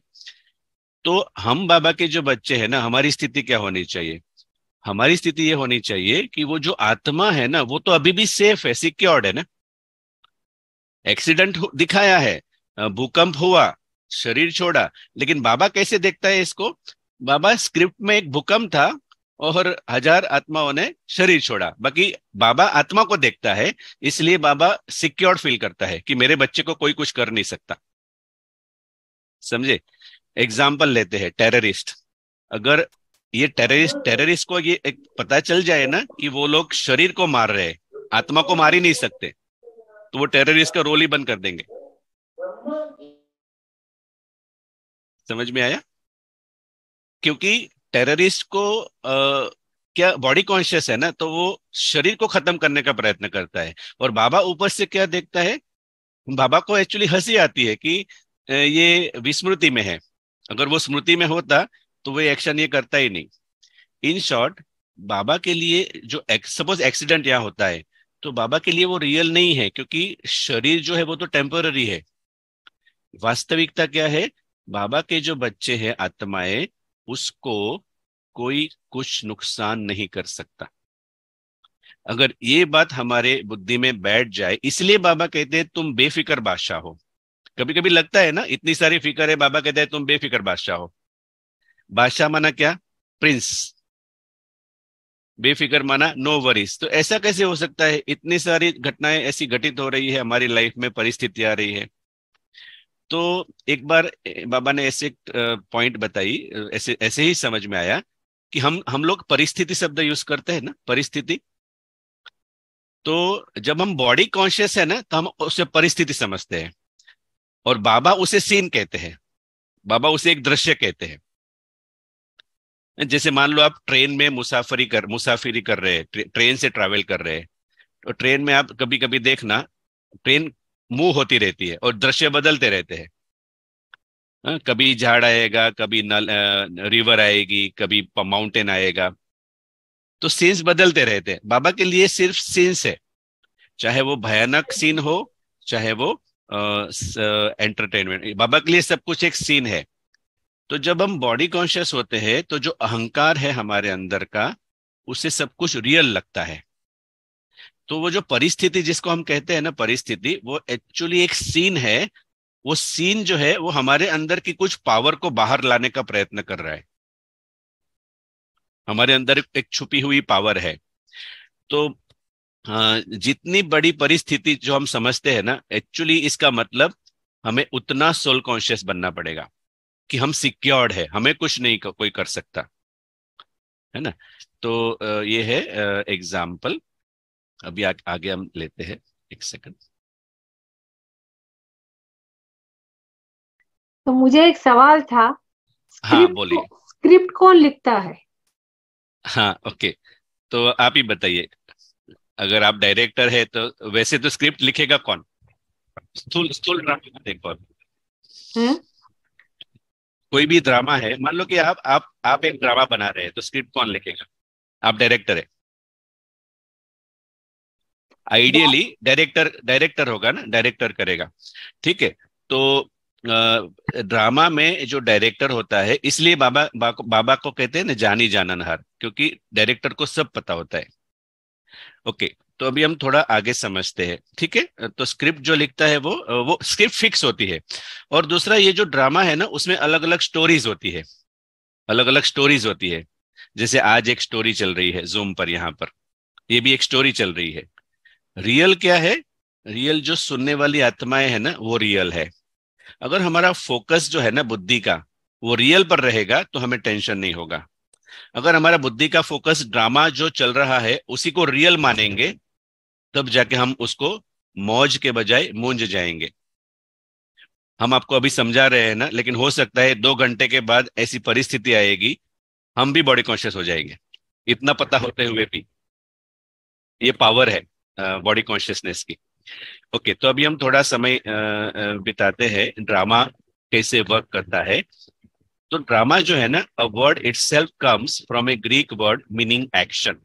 तो हम बाबा के जो बच्चे हैं ना हमारी स्थिति क्या होनी चाहिए हमारी स्थिति ये होनी चाहिए कि वो जो आत्मा है ना वो तो अभी भी सेफ है सिक्योर्ड है ना एक्सीडेंट दिखाया है भूकंप हुआ शरीर छोड़ा लेकिन बाबा कैसे देखता है इसको बाबा स्क्रिप्ट में एक भूकंप था और हजार आत्माओं ने शरीर छोड़ा बाकी बाबा आत्मा को देखता है इसलिए बाबा सिक्योर फील करता है कि मेरे बच्चे को कोई कुछ कर नहीं सकता समझे एग्जाम्पल लेते हैं टेररिस्ट अगर ये टेररिस्ट टेररिस्ट को ये एक पता चल जाए ना कि वो लोग शरीर को मार रहे हैं आत्मा को मार ही नहीं सकते तो वो टेररिस्ट का रोल ही बंद कर देंगे समझ में आया क्योंकि टेररिस्ट को आ, क्या बॉडी कॉन्शियस है ना तो वो शरीर को खत्म करने का प्रयत्न करता है और बाबा ऊपर से क्या देखता है बाबा को एक्चुअली हंसी आती है कि ये विस्मृति में है अगर वो स्मृति में होता तो वो एक्शन ये करता ही नहीं इन शॉर्ट बाबा के लिए जो सपोज एक्सीडेंट यहाँ होता है तो बाबा के लिए वो रियल नहीं है क्योंकि शरीर जो है वो तो टेम्पररी है वास्तविकता क्या है बाबा के जो बच्चे हैं आत्माएं उसको कोई कुछ नुकसान नहीं कर सकता अगर ये बात हमारे बुद्धि में बैठ जाए इसलिए बाबा कहते हैं तुम बेफिक्र बादशाह हो कभी कभी लगता है ना इतनी सारी फिक्र है बाबा कहते हैं तुम बेफिक्र बादशाह हो बादशाह माना क्या प्रिंस बेफिक्र माना नो वरीज तो ऐसा कैसे हो सकता है इतनी सारी घटनाएं ऐसी घटित हो रही है हमारी लाइफ में परिस्थिति आ रही है तो एक बार बाबा ने ऐसे पॉइंट बताई ऐसे ऐसे ही समझ में आया कि हम हम लोग परिस्थिति शब्द यूज करते हैं ना परिस्थिति तो जब हम बॉडी कॉन्शियस है ना तो हम उसे परिस्थिति समझते हैं और बाबा उसे सीन कहते हैं बाबा उसे एक दृश्य कहते हैं जैसे मान लो आप ट्रेन में मुसाफरी कर मुसाफिरी कर रहे हैं ट्रेन से ट्रैवल कर रहे हैं तो ट्रेन में आप कभी कभी देखना ट्रेन मूव होती रहती है और दृश्य बदलते रहते हैं हाँ, कभी झाड़ आएगा कभी नल रिवर आएगी कभी माउंटेन आएगा तो सीन्स बदलते रहते हैं बाबा के लिए सिर्फ सीन्स है चाहे वो भयानक सीन हो चाहे वो एंटरटेनमेंट बाबा के लिए सब कुछ एक सीन है तो जब हम बॉडी कॉन्शियस होते हैं तो जो अहंकार है हमारे अंदर का उसे सब कुछ रियल लगता है तो वो जो परिस्थिति जिसको हम कहते हैं ना परिस्थिति वो एक्चुअली एक सीन है वो सीन जो है वो हमारे अंदर की कुछ पावर को बाहर लाने का प्रयत्न कर रहा है हमारे अंदर एक छुपी हुई पावर है तो जितनी बड़ी परिस्थिति जो हम समझते हैं ना एक्चुअली इसका मतलब हमें उतना सोल कॉन्शियस बनना पड़ेगा कि हम सिक्योर्ड है हमें कुछ नहीं कोई कर सकता है ना तो ये है एग्जाम्पल अभी आ, आगे हम लेते हैं एक सेकंड तो मुझे एक सवाल था हाँ बोलिए स्क्रिप्ट कौन लिखता है हाँ ओके तो आप ही बताइए अगर आप डायरेक्टर है तो वैसे तो स्क्रिप्ट लिखेगा कौन स्थूल स्थूल ड्रामा कोई भी ड्रामा है मान लो कि आप आप आप एक ड्रामा बना रहे हैं तो स्क्रिप्ट कौन लिखेगा आप डायरेक्टर है आइडियली डायरेक्टर डायरेक्टर होगा ना डायरेक्टर करेगा ठीक है तो ड्रामा में जो डायरेक्टर होता है इसलिए बाबा बा, बाबा को कहते हैं ना जानी जाननहार क्योंकि डायरेक्टर को सब पता होता है ओके तो अभी हम थोड़ा आगे समझते हैं ठीक है तो स्क्रिप्ट जो लिखता है वो वो स्क्रिप्ट फिक्स होती है और दूसरा ये जो ड्रामा है ना उसमें अलग अलग स्टोरीज होती है अलग अलग स्टोरीज होती है जैसे आज एक स्टोरी चल रही है जूम पर यहाँ पर ये भी एक स्टोरी चल रही है रियल क्या है रियल जो सुनने वाली आत्माएं है ना वो रियल है अगर हमारा फोकस जो है ना बुद्धि का वो रियल पर रहेगा तो हमें टेंशन नहीं होगा अगर हमारा बुद्धि का फोकस ड्रामा जो चल रहा है उसी को रियल मानेंगे तब जाके हम उसको मौज के बजाय मूंज जाएंगे हम आपको अभी समझा रहे हैं ना लेकिन हो सकता है दो घंटे के बाद ऐसी परिस्थिति आएगी हम भी बॉडी कॉन्शियस हो जाएंगे इतना पता होते हुए भी ये पावर है बॉडी कॉन्शियसनेस की ओके okay, तो अभी हम थोड़ा समय बिताते हैं ड्रामा कैसे वर्क करता है तो ड्रामा जो है ना a word itself comes from a Greek word meaning action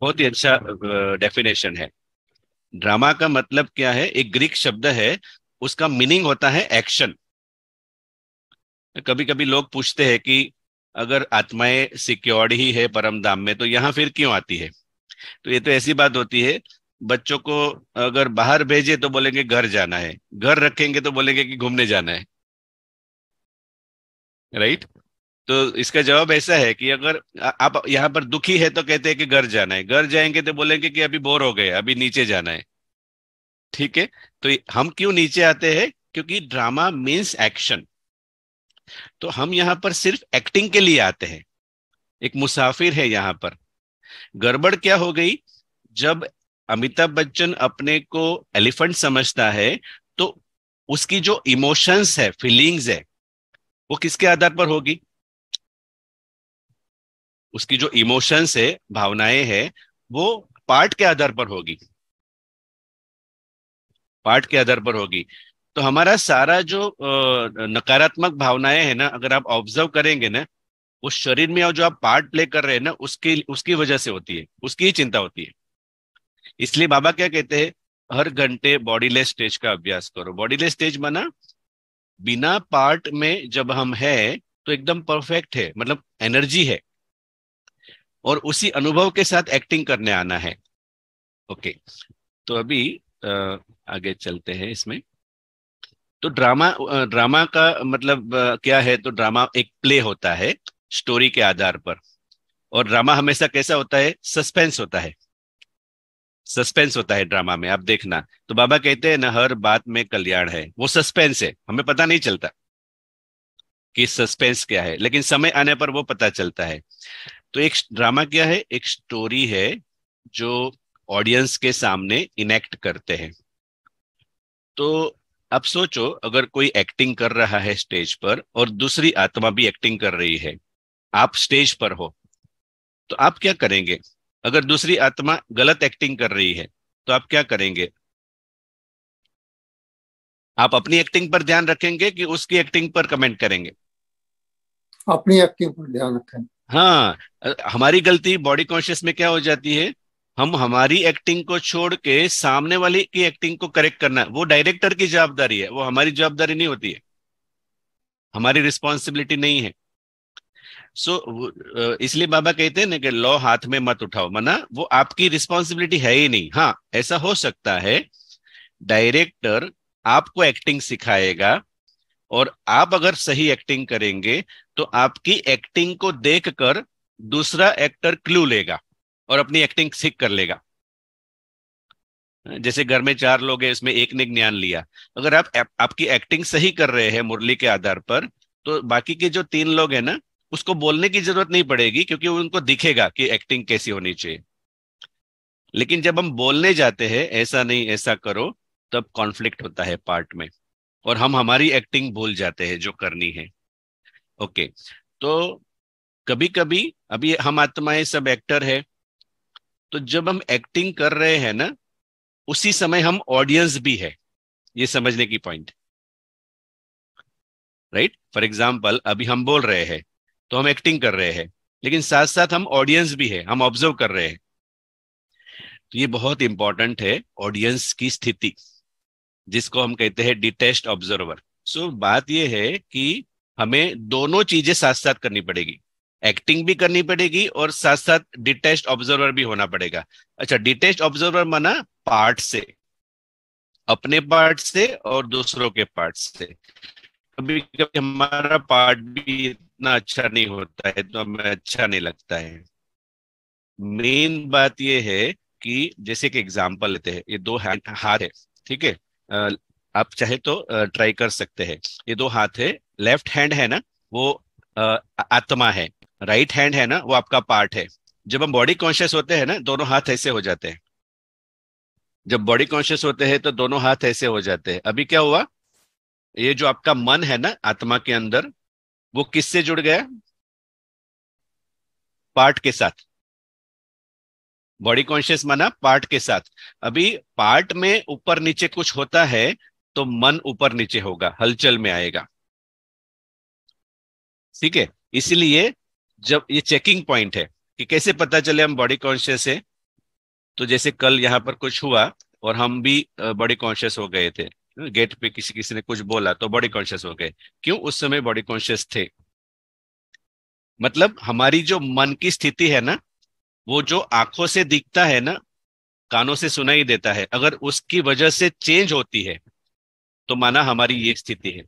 बहुत ही अच्छा डेफिनेशन है ड्रामा का मतलब क्या है एक ग्रीक शब्द है उसका मीनिंग होता है एक्शन कभी कभी लोग पूछते हैं कि अगर आत्माएं सिक्योर्ड ही है परम धाम में तो यहां फिर क्यों आती है तो ये तो ऐसी बात होती है बच्चों को अगर बाहर भेजे तो बोलेंगे घर जाना है घर रखेंगे तो बोलेंगे कि घूमने जाना है राइट तो इसका जवाब ऐसा है कि अगर आप यहाँ पर दुखी है तो कहते हैं कि घर जाना है घर जाएंगे तो बोलेंगे कि अभी बोर हो गए अभी नीचे जाना है ठीक है तो हम क्यों नीचे आते हैं क्योंकि ड्रामा मीन्स एक्शन तो हम यहाँ पर सिर्फ एक्टिंग के लिए आते हैं एक मुसाफिर है यहाँ पर गड़बड़ क्या हो गई जब अमिताभ बच्चन अपने को एलिफेंट समझता है तो उसकी जो इमोशंस है फीलिंग्स है वो किसके आधार पर होगी उसकी जो इमोशंस है भावनाएं है वो पार्ट के आधार पर होगी पार्ट के आधार पर होगी तो हमारा सारा जो नकारात्मक भावनाएं है ना अगर आप ऑब्जर्व करेंगे ना उस शरीर में जो आप पार्ट प्ले कर रहे हैं ना उसकी उसकी वजह से होती है उसकी ही चिंता होती है इसलिए बाबा क्या कहते हैं हर घंटे बॉडीलेस स्टेज का अभ्यास करो बॉडीलेस स्टेज माना बिना पार्ट में जब हम है तो एकदम परफेक्ट है मतलब एनर्जी है और उसी अनुभव के साथ एक्टिंग करने आना है ओके तो अभी आगे चलते हैं इसमें तो ड्रामा ड्रामा का मतलब क्या है तो ड्रामा एक प्ले होता है स्टोरी के आधार पर और ड्रामा हमेशा कैसा होता है सस्पेंस होता है सस्पेंस होता है ड्रामा में आप देखना तो बाबा कहते हैं ना हर बात में कल्याण है वो सस्पेंस है हमें पता नहीं चलता कि सस्पेंस क्या है लेकिन समय आने पर वो पता चलता है तो एक ड्रामा क्या है एक स्टोरी है जो ऑडियंस के सामने इनेक्ट करते हैं तो अब सोचो अगर कोई एक्टिंग कर रहा है स्टेज पर और दूसरी आत्मा भी एक्टिंग कर रही है आप स्टेज पर हो तो आप क्या करेंगे अगर दूसरी आत्मा गलत एक्टिंग कर रही है तो आप क्या करेंगे आप अपनी एक्टिंग पर ध्यान रखेंगे कि उसकी एक्टिंग पर कमेंट करेंगे अपनी एक्टिंग पर ध्यान रखेंगे हाँ हमारी गलती बॉडी कॉन्शियस में क्या हो जाती है हम हमारी एक्टिंग को छोड़ के सामने वाले की एक्टिंग को करेक्ट करना वो डायरेक्टर की जवाबदारी है वो हमारी जवाबदारी नहीं होती है हमारी रिस्पॉन्सिबिलिटी नहीं है सो so, इसलिए बाबा कहते हैं ना कि लॉ हाथ में मत उठाओ मना वो आपकी रिस्पॉन्सिबिलिटी है ही नहीं हाँ ऐसा हो सकता है डायरेक्टर आपको एक्टिंग सिखाएगा और आप अगर सही एक्टिंग करेंगे तो आपकी एक्टिंग को देखकर दूसरा एक्टर क्लू लेगा और अपनी एक्टिंग सीख कर लेगा जैसे घर में चार लोग हैं इसमें एक ने ज्ञान लिया अगर आप, आप आपकी एक्टिंग सही कर रहे हैं मुरली के आधार पर तो बाकी के जो तीन लोग हैं ना उसको बोलने की जरूरत नहीं पड़ेगी क्योंकि उनको दिखेगा कि एक्टिंग कैसी होनी चाहिए लेकिन जब हम बोलने जाते हैं ऐसा नहीं ऐसा करो तब कॉन्फ्लिक्ट होता है पार्ट में और हम हमारी एक्टिंग भूल जाते हैं जो करनी है ओके तो कभी कभी अभी हम आत्माएं सब एक्टर है तो जब हम एक्टिंग कर रहे हैं ना उसी समय हम ऑडियंस भी है ये समझने की पॉइंट राइट फॉर एग्जाम्पल अभी हम बोल रहे हैं तो हम एक्टिंग कर रहे हैं लेकिन साथ साथ हम ऑडियंस भी है हम ऑब्जर्व कर रहे हैं तो ये बहुत इंपॉर्टेंट है ऑडियंस की स्थिति जिसको हम कहते हैं डिटेस्ट ऑब्जर्वर सो बात यह है कि हमें दोनों चीजें साथ साथ करनी पड़ेगी एक्टिंग भी करनी पड़ेगी और साथ साथ डिटेस्ट ऑब्जर्वर भी होना पड़ेगा अच्छा डिटेस्ट ऑब्जर्वर माना पार्ट से अपने पार्ट से और दूसरों के पार्ट से कभी कभी हमारा पार्ट भी इतना अच्छा नहीं होता है तो हमें अच्छा नहीं लगता है मेन बात यह है कि जैसे एक एग्जाम्पल लेते हैं ये दो हाथ है ठीक है आप चाहे तो ट्राई कर सकते हैं ये दो हाथ है लेफ्ट हैंड है ना वो आत्मा है राइट हैंड है ना वो आपका पार्ट है जब हम बॉडी कॉन्शियस होते हैं ना दोनों हाथ ऐसे हो जाते हैं जब बॉडी कॉन्शियस होते हैं तो दोनों हाथ ऐसे हो जाते हैं अभी क्या हुआ ये जो आपका मन है ना आत्मा के अंदर वो किससे जुड़ गया पार्ट के साथ बॉडी कॉन्शियस माना पार्ट के साथ अभी पार्ट में ऊपर नीचे कुछ होता है तो मन ऊपर नीचे होगा हलचल में आएगा ठीक है इसलिए जब ये चेकिंग पॉइंट है कि कैसे पता चले हम बॉडी कॉन्शियस है तो जैसे कल यहां पर कुछ हुआ और हम भी बॉडी कॉन्शियस हो गए थे गेट पे किसी किसी ने कुछ बोला तो बॉडी कॉन्शियस हो गए क्यों उस समय बॉडी कॉन्शियस थे मतलब हमारी जो मन की स्थिति है ना वो जो आंखों से दिखता है ना कानों से सुनाई देता है अगर उसकी वजह से चेंज होती है तो माना हमारी ये स्थिति है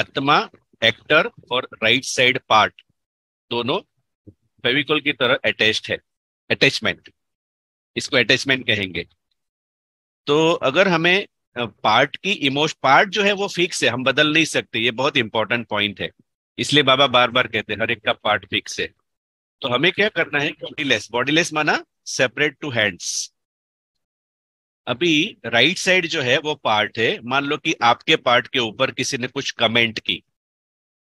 आत्मा एक्टर और राइट साइड पार्ट दोनों फेविकोल की तरह अटैच्ड है अटैचमेंट इसको अटैचमेंट कहेंगे तो अगर हमें पार्ट की इमोश पार्ट जो है वो फिक्स है हम बदल नहीं सकते ये बहुत इंपॉर्टेंट पॉइंट है इसलिए बाबा बार बार कहते हैं हर एक का पार्ट फिक्स है तो हमें क्या करना है बॉडीलेस बॉडीलेस माना सेपरेट टू हैंड्स अभी राइट साइड जो है वो पार्ट है मान लो कि आपके पार्ट के ऊपर किसी ने कुछ कमेंट की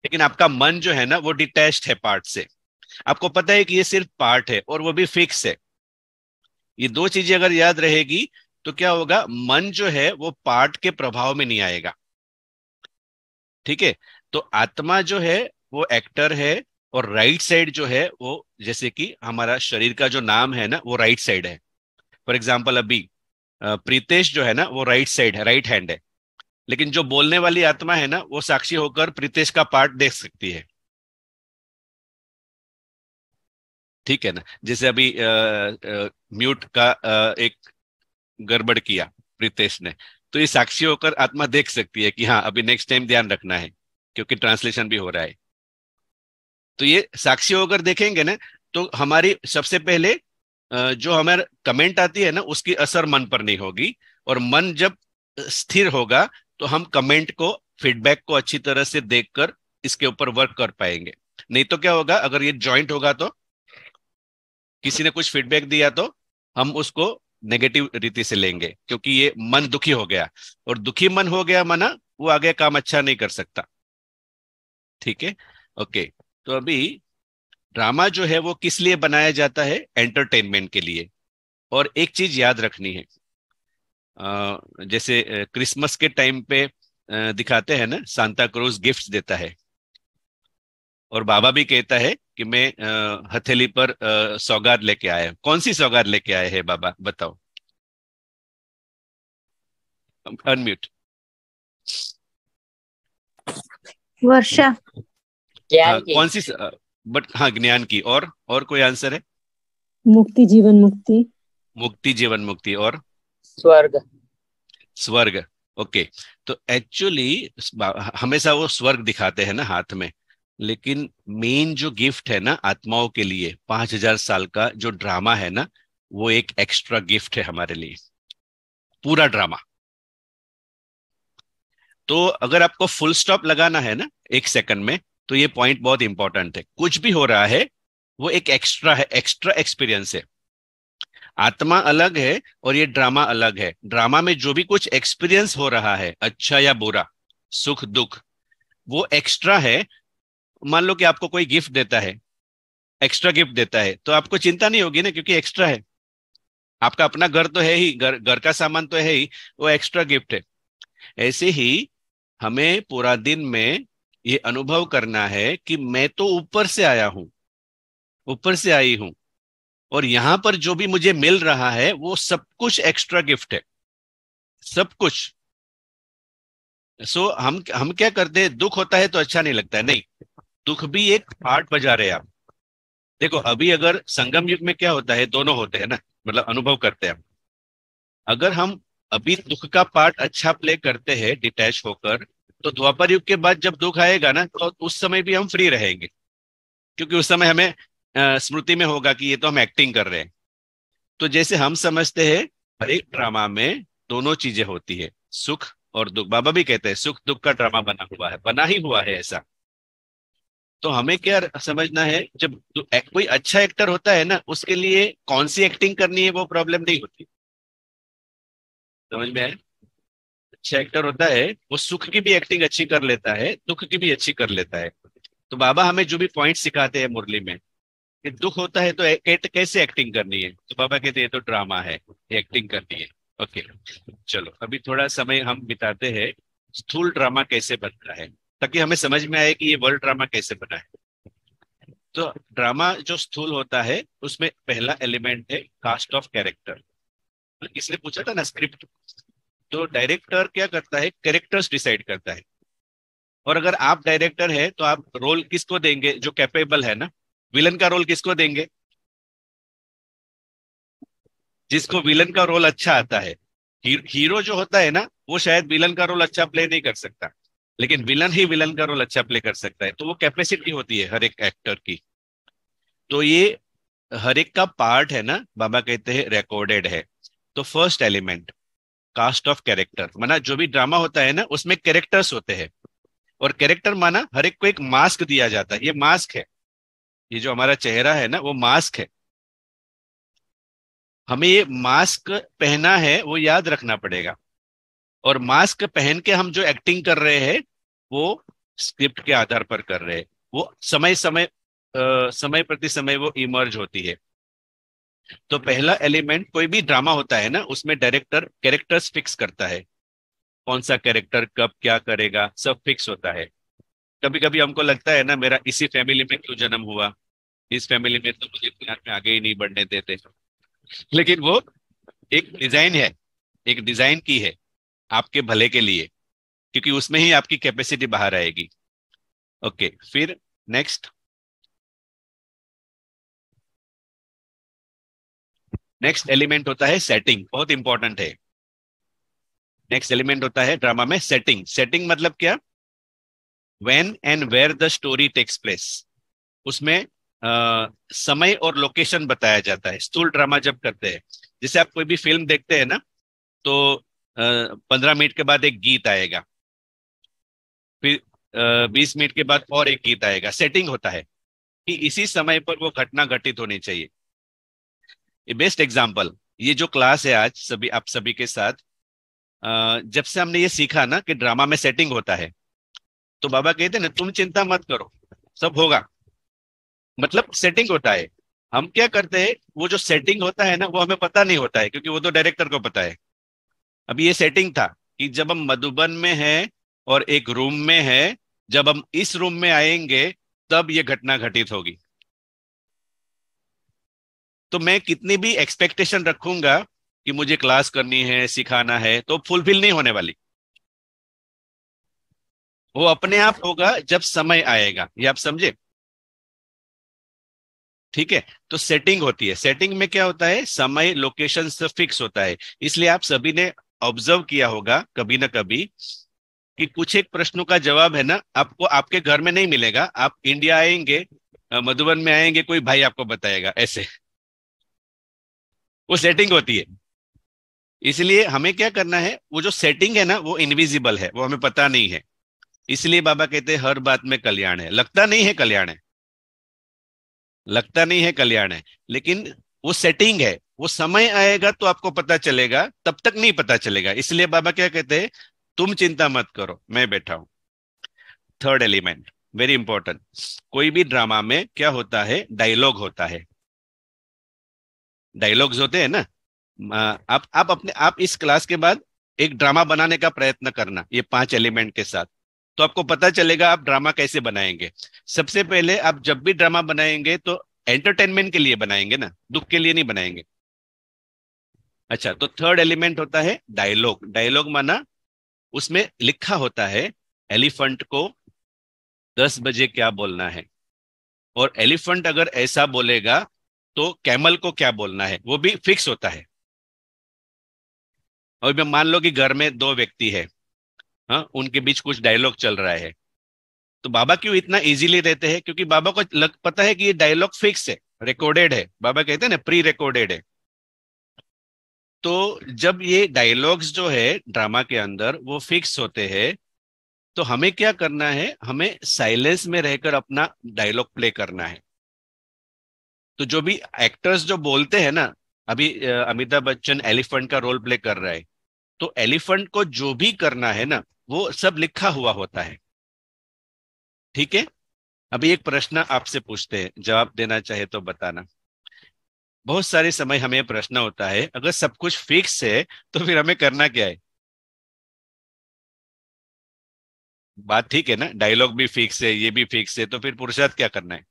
लेकिन आपका मन जो है ना वो डिटेस्ट है पार्ट से आपको पता है कि ये सिर्फ पार्ट है और वो भी फिक्स है ये दो चीजें अगर याद रहेगी तो क्या होगा मन जो है वो पाठ के प्रभाव में नहीं आएगा ठीक है तो आत्मा जो है वो एक्टर है और राइट साइड जो है वो जैसे कि हमारा शरीर का जो नाम है ना वो राइट साइड है फॉर एग्जाम्पल अभी प्रीतेश जो है ना वो राइट साइड है राइट हैंड है लेकिन जो बोलने वाली आत्मा है ना वो साक्षी होकर प्रीतेश का पार्ट देख सकती है ठीक है ना जैसे अभी आ, आ, म्यूट का आ, एक गड़बड़ किया प्रीतेश ने तो ये साक्षी होकर आत्मा देख सकती है कि हाँ अभी नेक्स्ट टाइम ध्यान रखना है क्योंकि ट्रांसलेशन भी हो रहा है तो ये साक्षी होकर देखेंगे ना तो हमारी सबसे पहले जो हमारे कमेंट आती है ना उसकी असर मन पर नहीं होगी और मन जब स्थिर होगा तो हम कमेंट को फीडबैक को अच्छी तरह से देखकर इसके ऊपर वर्क कर पाएंगे नहीं तो क्या होगा अगर ये ज्वाइंट होगा तो किसी ने कुछ फीडबैक दिया तो हम उसको नेगेटिव रीति से लेंगे क्योंकि ये मन दुखी हो गया और दुखी मन हो गया मना वो आगे काम अच्छा नहीं कर सकता ठीक है ओके तो अभी ड्रामा जो है वो किस लिए बनाया जाता है एंटरटेनमेंट के लिए और एक चीज याद रखनी है जैसे क्रिसमस के टाइम पे दिखाते हैं ना सांता क्रूज गिफ्ट देता है और बाबा भी कहता है कि मैं हथेली पर सौगात लेके आया कौन सी सौगात लेके आए हैं बाबा बताओ अनम्यूट वर्षा आ, हाँ, कौन सी बट हाँ ज्ञान की और और कोई आंसर है मुक्ति जीवन मुक्ति मुक्ति जीवन मुक्ति और स्वर्ग स्वर्ग ओके तो एक्चुअली हमेशा वो स्वर्ग दिखाते हैं ना हाथ में लेकिन मेन जो गिफ्ट है ना आत्माओं के लिए पांच हजार साल का जो ड्रामा है ना वो एक एक्स्ट्रा गिफ्ट है हमारे लिए पूरा ड्रामा तो अगर आपको फुल स्टॉप लगाना है ना एक सेकंड में तो ये पॉइंट बहुत इंपॉर्टेंट है कुछ भी हो रहा है वो एक एक्स्ट्रा है एक्स्ट्रा एक्सपीरियंस है आत्मा अलग है और ये ड्रामा अलग है ड्रामा में जो भी कुछ एक्सपीरियंस हो रहा है अच्छा या बुरा सुख दुख वो एक्स्ट्रा है मान लो कि आपको कोई गिफ्ट देता है एक्स्ट्रा गिफ्ट देता है तो आपको चिंता नहीं होगी ना क्योंकि एक्स्ट्रा है आपका अपना घर तो है ही घर घर का सामान तो है ही वो एक्स्ट्रा गिफ्ट है ऐसे ही हमें पूरा दिन में ये अनुभव करना है कि मैं तो ऊपर से आया हूं ऊपर से आई हूं और यहां पर जो भी मुझे मिल रहा है वो सब कुछ एक्स्ट्रा गिफ्ट है सब कुछ सो so, हम हम क्या करते हैं दुख होता है तो अच्छा नहीं लगता है नहीं दुख भी एक पार्ट बजा रहे आप देखो अभी अगर संगम युग में क्या होता है दोनों होते हैं ना मतलब अनुभव करते हैं अगर हम अभी दुख का पार्ट अच्छा प्ले करते हैं डिटैच होकर तो द्वापर युग के बाद जब दुख आएगा ना तो उस समय भी हम फ्री रहेंगे क्योंकि उस समय हमें स्मृति में होगा कि ये तो हम एक्टिंग कर रहे हैं तो जैसे हम समझते हैं हर एक ड्रामा में दोनों चीजें होती है सुख और दुख बाबा भी कहते हैं सुख दुख का ड्रामा बना हुआ है बना ही हुआ है ऐसा तो हमें क्या समझना है जब एक, कोई अच्छा एक्टर होता है ना उसके लिए कौन सी एक्टिंग करनी है वो प्रॉब्लम नहीं होती समझ में है अच्छा एक्टर होता है वो सुख की भी एक्टिंग अच्छी कर लेता है दुख की भी अच्छी कर लेता है तो बाबा हमें जो भी पॉइंट सिखाते हैं मुरली में कि दुख होता है तो एक, कैसे एक्टिंग करनी है तो बाबा कहते हैं तो ड्रामा है एक्टिंग करनी है ओके चलो अभी थोड़ा समय हम बिताते हैं स्थूल ड्रामा कैसे बनता है ताकि हमें समझ में आए कि ये वर्ल्ड ड्रामा कैसे बना है तो ड्रामा जो स्थूल होता है उसमें पहला एलिमेंट है कास्ट ऑफ कैरेक्टर इसलिए पूछा था ना स्क्रिप्ट तो डायरेक्टर क्या करता है कैरेक्टर्स डिसाइड करता है और अगर आप डायरेक्टर है तो आप रोल किसको देंगे जो कैपेबल है ना विलन का रोल किसको देंगे जिसको विलन का रोल अच्छा आता है हीरो जो होता है ना वो शायद विलन का रोल अच्छा प्ले नहीं कर सकता लेकिन विलन ही विलन का रोल अच्छा प्ले कर सकता है तो वो कैपेसिटी होती है हर एक एक्टर की तो ये हर एक का पार्ट है ना बाबा कहते हैं रिकॉर्डेड है तो first element cast of character माना जो भी ड्रामा होता है ना उसमें कैरेक्टर्स होते हैं और कैरेक्टर माना हर एक को एक मास्क दिया जाता है ये मास्क है ये जो हमारा चेहरा है ना वो मास्क है हमें ये मास्क पहना है वो याद रखना पड़ेगा और मास्क पहन के हम जो एक्टिंग कर रहे हैं वो स्क्रिप्ट के आधार पर कर रहे हैं वो समय समय आ, समय प्रति समय वो इमर्ज होती है तो पहला एलिमेंट कोई भी ड्रामा होता है ना उसमें डायरेक्टर कैरेक्टर्स फिक्स करता है कौन सा कैरेक्टर कब क्या करेगा सब फिक्स होता है कभी कभी हमको लगता है ना मेरा इसी फैमिली में क्यों जन्म हुआ इस फैमिली में तो मुझे प्यार में आगे ही नहीं बढ़ने देते लेकिन वो एक डिजाइन है एक डिजाइन की है आपके भले के लिए क्योंकि उसमें ही आपकी कैपेसिटी बाहर आएगी ओके फिर नेक्स्ट नेक्स्ट एलिमेंट होता है सेटिंग बहुत इंपॉर्टेंट है नेक्स्ट एलिमेंट होता है ड्रामा में सेटिंग सेटिंग मतलब क्या when and where the story takes place उसमें आ, समय और लोकेशन बताया जाता है स्थूल ड्रामा जब करते हैं जैसे आप कोई भी फिल्म देखते हैं ना तो पंद्रह मिनट के बाद एक गीत आएगा फिर बीस मिनट के बाद और एक गीत आएगा सेटिंग होता है कि इसी समय पर वो घटना घटित होनी चाहिए बेस्ट एग्जाम्पल ये जो क्लास है आज सभी आप सभी के साथ जब से हमने ये सीखा ना कि ड्रामा में सेटिंग होता है तो बाबा कहते ना तुम चिंता मत करो सब होगा मतलब सेटिंग होता है हम क्या करते हैं वो जो सेटिंग होता है ना वो हमें पता नहीं होता है क्योंकि वो तो डायरेक्टर को पता है अब ये सेटिंग था कि जब हम मधुबन में है और एक रूम में है जब हम इस रूम में आएंगे तब ये घटना घटित होगी तो मैं कितनी भी एक्सपेक्टेशन रखूंगा कि मुझे क्लास करनी है सिखाना है तो फुलफिल नहीं होने वाली वो अपने आप होगा जब समय आएगा ये आप समझे ठीक है तो सेटिंग होती है सेटिंग में क्या होता है समय लोकेशन से फिक्स होता है इसलिए आप सभी ने ऑब्जर्व किया होगा कभी ना कभी कि कुछ एक प्रश्नों का जवाब है ना आपको आपके घर में नहीं मिलेगा आप इंडिया आएंगे मधुबन में आएंगे कोई भाई आपको बताएगा ऐसे वो सेटिंग होती है इसलिए हमें क्या करना है वो जो सेटिंग है ना वो इनविजिबल है वो हमें पता नहीं है इसलिए बाबा कहते हैं हर बात में कल्याण है लगता नहीं है कल्याण है लगता नहीं है कल्याण है लेकिन वो सेटिंग है वो समय आएगा तो आपको पता चलेगा तब तक नहीं पता चलेगा इसलिए बाबा क्या कहते हैं तुम चिंता मत करो मैं बैठा हूं थर्ड एलिमेंट वेरी इंपॉर्टेंट कोई भी ड्रामा में क्या होता है डायलॉग होता है डायलॉग्स होते हैं ना आप आप अपने आप इस क्लास के बाद एक ड्रामा बनाने का प्रयत्न करना ये पांच एलिमेंट के साथ तो आपको पता चलेगा आप ड्रामा कैसे बनाएंगे सबसे पहले आप जब भी ड्रामा बनाएंगे तो एंटरटेनमेंट के लिए बनाएंगे ना दुख के लिए नहीं बनाएंगे अच्छा तो थर्ड एलिमेंट होता है डायलॉग डायलॉग माना उसमें लिखा होता है एलिफेंट को दस बजे क्या बोलना है और एलिफेंट अगर ऐसा बोलेगा तो कैमल को क्या बोलना है वो भी फिक्स होता है और मान लो कि घर में दो व्यक्ति है हाँ उनके बीच कुछ डायलॉग चल रहा है तो बाबा क्यों इतना इजीली रहते हैं क्योंकि बाबा को लग, पता है कि ये डायलॉग फिक्स है रिकॉर्डेड है बाबा कहते हैं ना प्री रिकॉर्डेड है तो जब ये डायलॉग्स जो है ड्रामा के अंदर वो फिक्स होते हैं तो हमें क्या करना है हमें साइलेंस में रहकर अपना डायलॉग प्ले करना है तो जो भी एक्टर्स जो बोलते हैं ना अभी अमिताभ बच्चन एलिफेंट का रोल प्ले कर रहा है तो एलिफेंट को जो भी करना है ना वो सब लिखा हुआ होता है ठीक है अभी एक प्रश्न आपसे पूछते हैं जवाब देना चाहे तो बताना बहुत सारे समय हमें प्रश्न होता है अगर सब कुछ फिक्स है तो फिर हमें करना क्या है बात ठीक है ना डायलॉग भी फिक्स है ये भी फिक्स है तो फिर पुरुषार्थ क्या करना है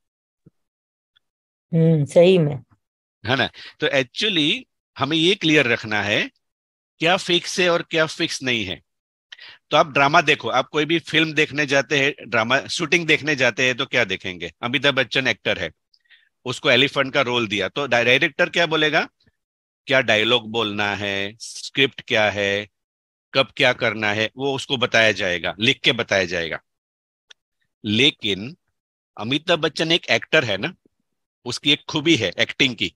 हम्म सही में है ना तो एक्चुअली हमें ये क्लियर रखना है क्या फिक्स है और क्या फिक्स नहीं है तो आप ड्रामा देखो आप कोई भी फिल्म देखने जाते हैं ड्रामा शूटिंग देखने जाते हैं तो क्या देखेंगे अमिताभ बच्चन एक्टर है उसको एलिफेंट का रोल दिया तो डायरेक्टर क्या बोलेगा क्या डायलॉग बोलना है स्क्रिप्ट क्या है कब क्या करना है वो उसको बताया जाएगा लिख के बताया जाएगा लेकिन अमिताभ बच्चन एक एक्टर है ना उसकी एक खूबी है एक्टिंग की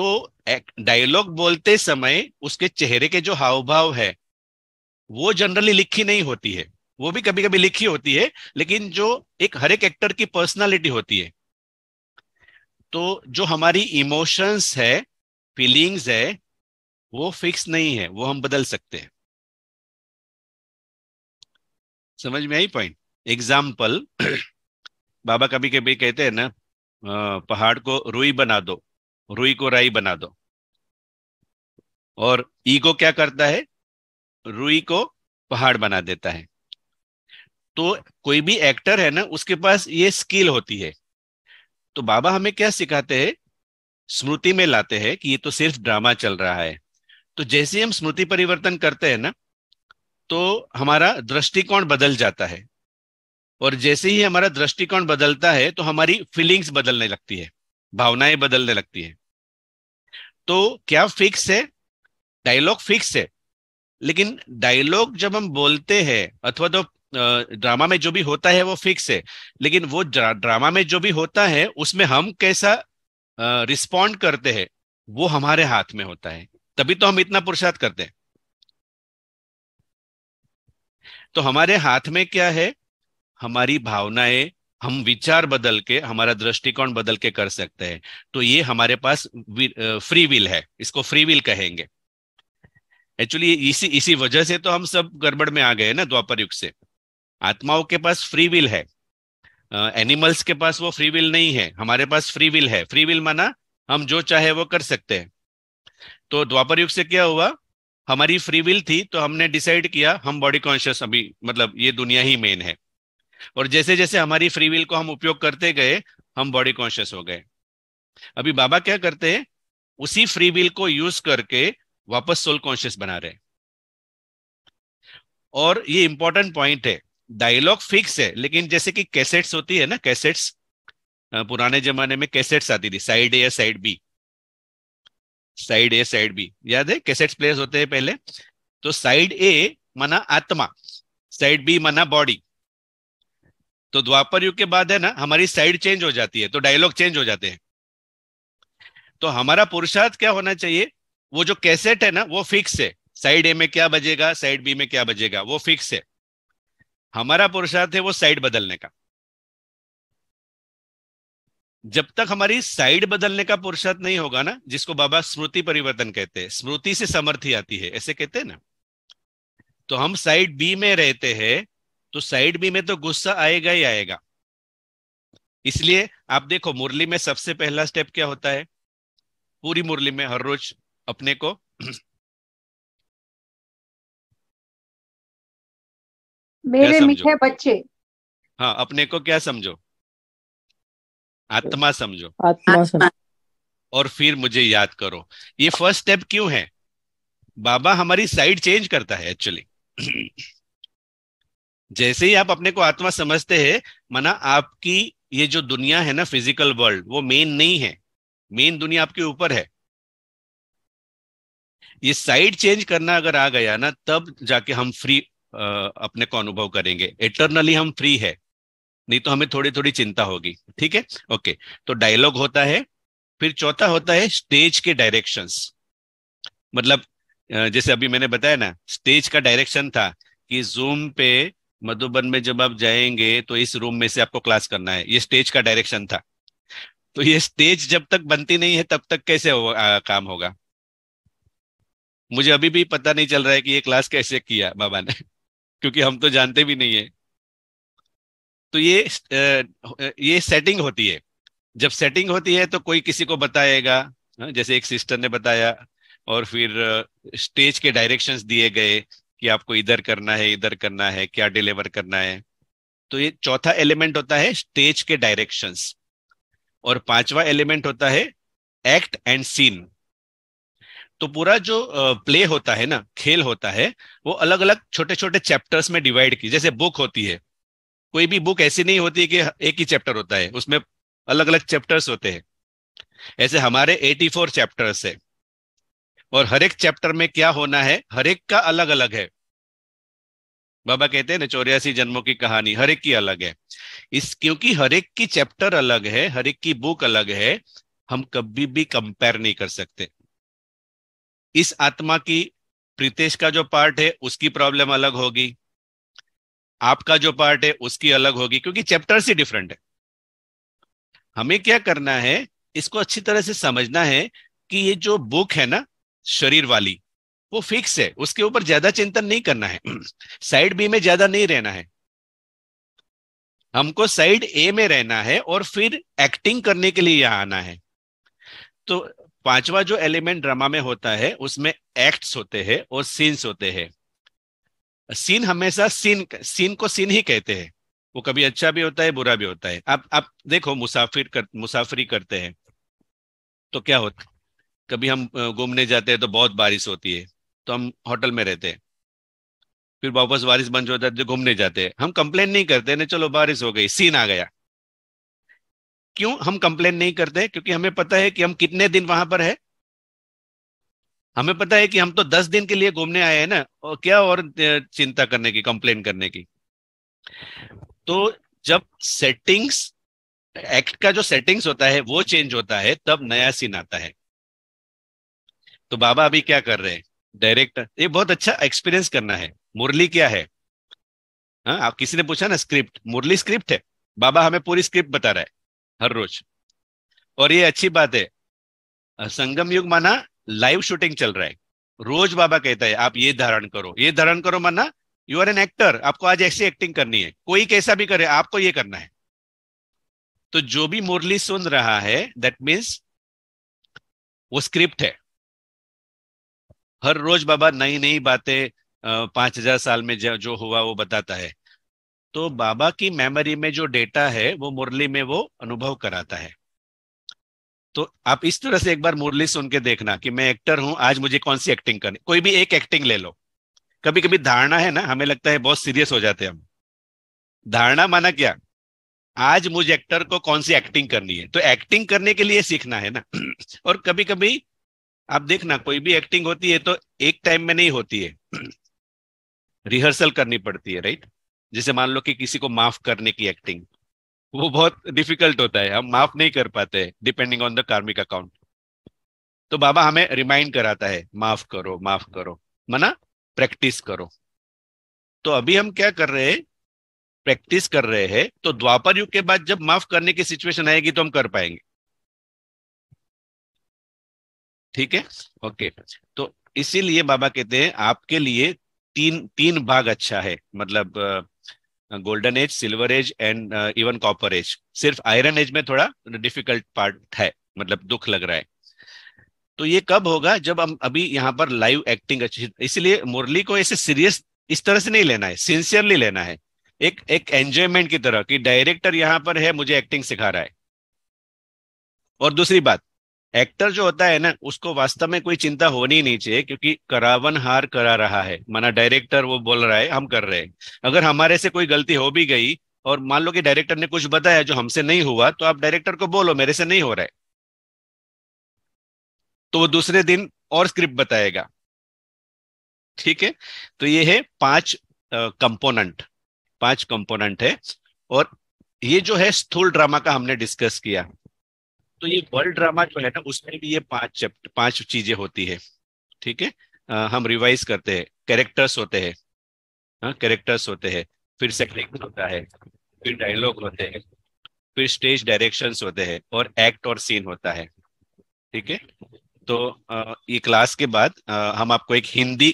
तो डायलॉग बोलते समय उसके चेहरे के जो हाव भाव है वो जनरली लिखी नहीं होती है वो भी कभी कभी लिखी होती है लेकिन जो एक हर एक एक्टर की पर्सनालिटी होती है तो जो हमारी इमोशंस है फीलिंग्स है वो फिक्स नहीं है वो हम बदल सकते हैं समझ में आई पॉइंट एग्जाम्पल बाबा कभी कभी कहते हैं ना पहाड़ को रुई बना दो रुई को राई बना दो और ईगो क्या करता है रुई को पहाड़ बना देता है तो कोई भी एक्टर है ना उसके पास ये स्किल होती है तो बाबा हमें क्या सिखाते हैं स्मृति में लाते हैं कि ये तो सिर्फ ड्रामा चल रहा है तो जैसे हम स्मृति परिवर्तन करते हैं ना तो हमारा दृष्टिकोण बदल जाता है और जैसे ही हमारा दृष्टिकोण बदलता है तो हमारी फीलिंग्स बदलने लगती है भावनाएं बदलने लगती है तो क्या फिक्स है डायलॉग फिक्स है लेकिन डायलॉग जब हम बोलते हैं अथवा तो ड्रामा में जो भी होता है वो फिक्स है लेकिन वो ड्रामा में जो भी होता है उसमें हम कैसा रिस्पॉन्ड करते हैं वो हमारे हाथ में होता है तभी तो हम इतना पुरुषार्थ करते हैं तो हमारे हाथ में क्या है हमारी भावनाएं हम विचार बदल के हमारा दृष्टिकोण बदल के कर सकते हैं तो ये हमारे पास फ्री विल है इसको फ्री विल कहेंगे एक्चुअली इसी इसी वजह से तो हम सब गड़बड़ में आ गए ना द्वापर युग से आत्माओं के पास फ्री विल है एनिमल्स के पास वो फ्री विल नहीं है हमारे पास फ्री विल है फ्री विल माना हम जो चाहे वो कर सकते हैं तो द्वापर युग से क्या हुआ हमारी फ्री विल थी तो हमने डिसाइड किया हम बॉडी कॉन्शियस अभी मतलब ये दुनिया ही मेन है और जैसे जैसे हमारी फ्री विल को हम उपयोग करते गए हम बॉडी कॉन्शियस हो गए अभी बाबा क्या करते हैं उसी फ्री विल को यूज करके वापस सोल कॉन्शियस बना रहे और ये इंपॉर्टेंट पॉइंट है डायलॉग फिक्स है लेकिन जैसे कि कैसेट्स होती है ना कैसेट्स पुराने जमाने में कैसेट्स आती थी साइड ए या side B side A side B याद है कैसेट्स प्लेयर्स होते हैं पहले तो साइड ए मना आत्मा साइड बी मना बॉडी तो द्वापर युग के बाद है ना हमारी साइड चेंज हो जाती है तो डायलॉग चेंज हो जाते हैं तो हमारा पुरुषार्थ क्या होना चाहिए वो जो कैसेट है ना वो फिक्स है साइड ए में क्या बजेगा साइड बी में क्या बजेगा वो फिक्स है हमारा पुरुषार्थ है वो साइड बदलने का जब तक हमारी साइड बदलने का पुरुषार्थ नहीं होगा ना जिसको बाबा स्मृति परिवर्तन कहते हैं स्मृति से समर्थी आती है ऐसे कहते हैं ना तो हम साइड बी में रहते हैं तो साइड बी में तो गुस्सा आएगा ही आएगा इसलिए आप देखो मुरली में सबसे पहला स्टेप क्या होता है पूरी मुरली में हर रोज अपने को मेरे मीठे बच्चे हाँ अपने को क्या समझो आत्मा समझो आत्मा समझो और फिर मुझे याद करो ये फर्स्ट स्टेप क्यों है बाबा हमारी साइड चेंज करता है एक्चुअली जैसे ही आप अपने को आत्मा समझते हैं माना आपकी ये जो दुनिया है ना फिजिकल वर्ल्ड वो मेन नहीं है मेन दुनिया आपके ऊपर है ये साइड चेंज करना अगर आ गया ना तब जाके हम फ्री अपने को अनुभव करेंगे इटरनली हम फ्री है नहीं तो हमें थोड़ी थोड़ी चिंता होगी ठीक है ओके तो डायलॉग होता है फिर चौथा होता है स्टेज के डायरेक्शंस मतलब जैसे अभी मैंने बताया ना स्टेज का डायरेक्शन था कि जूम पे मधुबन में जब आप जाएंगे तो इस रूम में से आपको क्लास करना है ये स्टेज का डायरेक्शन था तो ये स्टेज जब तक बनती नहीं है तब तक कैसे हो, आ, काम होगा मुझे अभी भी पता नहीं चल रहा है कि ये क्लास कैसे किया बाबा ने क्योंकि हम तो जानते भी नहीं है तो ये ये सेटिंग होती है जब सेटिंग होती है तो कोई किसी को बताएगा हाँ, जैसे एक सिस्टर ने बताया और फिर स्टेज के डायरेक्शंस दिए गए कि आपको इधर करना है इधर करना है क्या डिलीवर करना है तो ये चौथा एलिमेंट होता है स्टेज के डायरेक्शंस और पांचवा एलिमेंट होता है एक्ट एंड सीन तो पूरा जो प्ले होता है ना खेल होता है वो अलग अलग छोटे छोटे चैप्टर्स में डिवाइड की जैसे बुक होती है कोई भी बुक ऐसी नहीं होती कि एक ही चैप्टर होता है उसमें अलग अलग चैप्टर्स होते हैं ऐसे हमारे 84 चैप्टर्स है और हर एक चैप्टर में क्या होना है हर एक का अलग अलग है बाबा कहते हैं ना चौरासी जन्मों की कहानी हर एक की अलग है इस क्योंकि हर एक की चैप्टर अलग है हर एक की बुक अलग है हम कभी भी कंपेयर नहीं कर सकते इस आत्मा की प्रीतेश का जो पार्ट है उसकी प्रॉब्लम अलग होगी आपका जो पार्ट है उसकी अलग होगी क्योंकि चैप्टर्स ही डिफरेंट है हमें क्या करना है इसको अच्छी तरह से समझना है कि ये जो बुक है ना शरीर वाली वो फिक्स है उसके ऊपर ज्यादा चिंतन नहीं करना है साइड बी में ज्यादा नहीं रहना है हमको साइड ए में रहना है और फिर एक्टिंग करने के लिए यहां आना है तो पांचवा जो एलिमेंट ड्रामा में होता है उसमें एक्ट्स होते हैं और सीन्स होते हैं सीन हमेशा सीन सीन को सीन ही कहते हैं वो कभी अच्छा भी होता है बुरा भी होता है आप आप देखो मुसाफिर कर, मुसाफरी करते हैं तो क्या होता कभी हम घूमने जाते हैं तो बहुत बारिश होती है तो हम होटल में रहते हैं फिर वापस बारिश बंद हो जाती है घूमने जाते हैं हम कंप्लेन नहीं करते ना चलो बारिश हो गई सीन आ गया क्यों हम कंप्लेन नहीं करते क्योंकि हमें पता है कि हम कितने दिन वहां पर है हमें पता है कि हम तो दस दिन के लिए घूमने आए हैं ना और क्या और चिंता करने की कंप्लेन करने की तो जब सेटिंग्स एक्ट का जो सेटिंग्स होता है वो चेंज होता है तब नया सीन आता है तो बाबा अभी क्या कर रहे हैं डायरेक्ट ये बहुत अच्छा एक्सपीरियंस करना है मुरली क्या है हाँ आप किसी ने पूछा ना स्क्रिप्ट मुरली स्क्रिप्ट है बाबा हमें पूरी स्क्रिप्ट बता रहा है हर रोज और ये अच्छी बात है संगम युग माना लाइव शूटिंग चल रहा है रोज बाबा कहता है आप ये धारण करो ये धारण करो माना यू आर एन एक्टर आपको आज ऐसी एक्टिंग करनी है कोई कैसा भी करे आपको ये करना है तो जो भी मुरली सुन रहा है दैट मीन्स वो स्क्रिप्ट है हर रोज बाबा नई नई बातें पांच हजार साल में जो हुआ वो बताता है तो बाबा की मेमोरी में जो डेटा है वो मुरली में वो अनुभव कराता है तो आप इस तरह से एक बार मुरली सुन के देखना कि मैं एक्टर हूं आज मुझे कौन सी एक्टिंग करनी कोई भी एक एक्टिंग ले लो कभी कभी धारणा है ना हमें लगता है बहुत सीरियस हो जाते हैं हम धारणा माना क्या आज मुझे एक्टर को कौन सी एक्टिंग करनी है तो एक्टिंग करने के लिए सीखना है ना और कभी कभी आप देखना कोई भी एक्टिंग होती है तो एक टाइम में नहीं होती है रिहर्सल करनी पड़ती है राइट जैसे मान लो कि किसी को माफ करने की एक्टिंग वो बहुत डिफिकल्ट होता है हम माफ नहीं कर पाते depending on the karmic account तो बाबा हमें रिमाइंड कराता है माफ करो माफ करो मना प्रैक्टिस करो तो अभी हम क्या कर रहे हैं प्रैक्टिस कर रहे हैं तो द्वापर युग के बाद जब माफ करने की सिचुएशन आएगी तो हम कर पाएंगे ठीक है ओके तो इसीलिए बाबा कहते हैं आपके लिए तीन तीन भाग अच्छा है मतलब golden age silver age and even copper age सिर्फ आयरन एज में थोड़ा डिफिकल्ट पार्ट है मतलब दुख लग रहा है तो ये कब होगा जब हम अभी यहाँ पर लाइव एक्टिंग अच्छी इसलिए मुरली को ऐसे सीरियस इस तरह से नहीं लेना है सिंसियरली लेना है एक एक एंजॉयमेंट की तरह कि डायरेक्टर यहां पर है मुझे एक्टिंग सिखा रहा है और दूसरी बात एक्टर जो होता है ना उसको वास्तव में कोई चिंता होनी नहीं चाहिए क्योंकि करावन हार करा रहा है माना डायरेक्टर वो बोल रहा है हम कर रहे हैं अगर हमारे से कोई गलती हो भी गई और मान लो कि डायरेक्टर ने कुछ बताया जो हमसे नहीं हुआ तो आप डायरेक्टर को बोलो मेरे से नहीं हो रहा है तो वो दूसरे दिन और स्क्रिप्ट बताएगा ठीक है तो ये है पांच कंपोनेंट पांच कंपोनेंट है और ये जो है स्थूल ड्रामा का हमने डिस्कस किया तो ये वर्ल्ड ड्रामा जो है ना उसमें भी ये पांच पांच चीजें होती है ठीक है हम रिवाइज करते हैं कैरेक्टर्स होते हैं कैरेक्टर्स होते हैं फिर सेक्टिंग होता है फिर डायलॉग होते हैं फिर स्टेज डायरेक्शंस होते हैं और एक्ट और सीन होता है ठीक है तो ये क्लास के बाद हम आपको एक हिंदी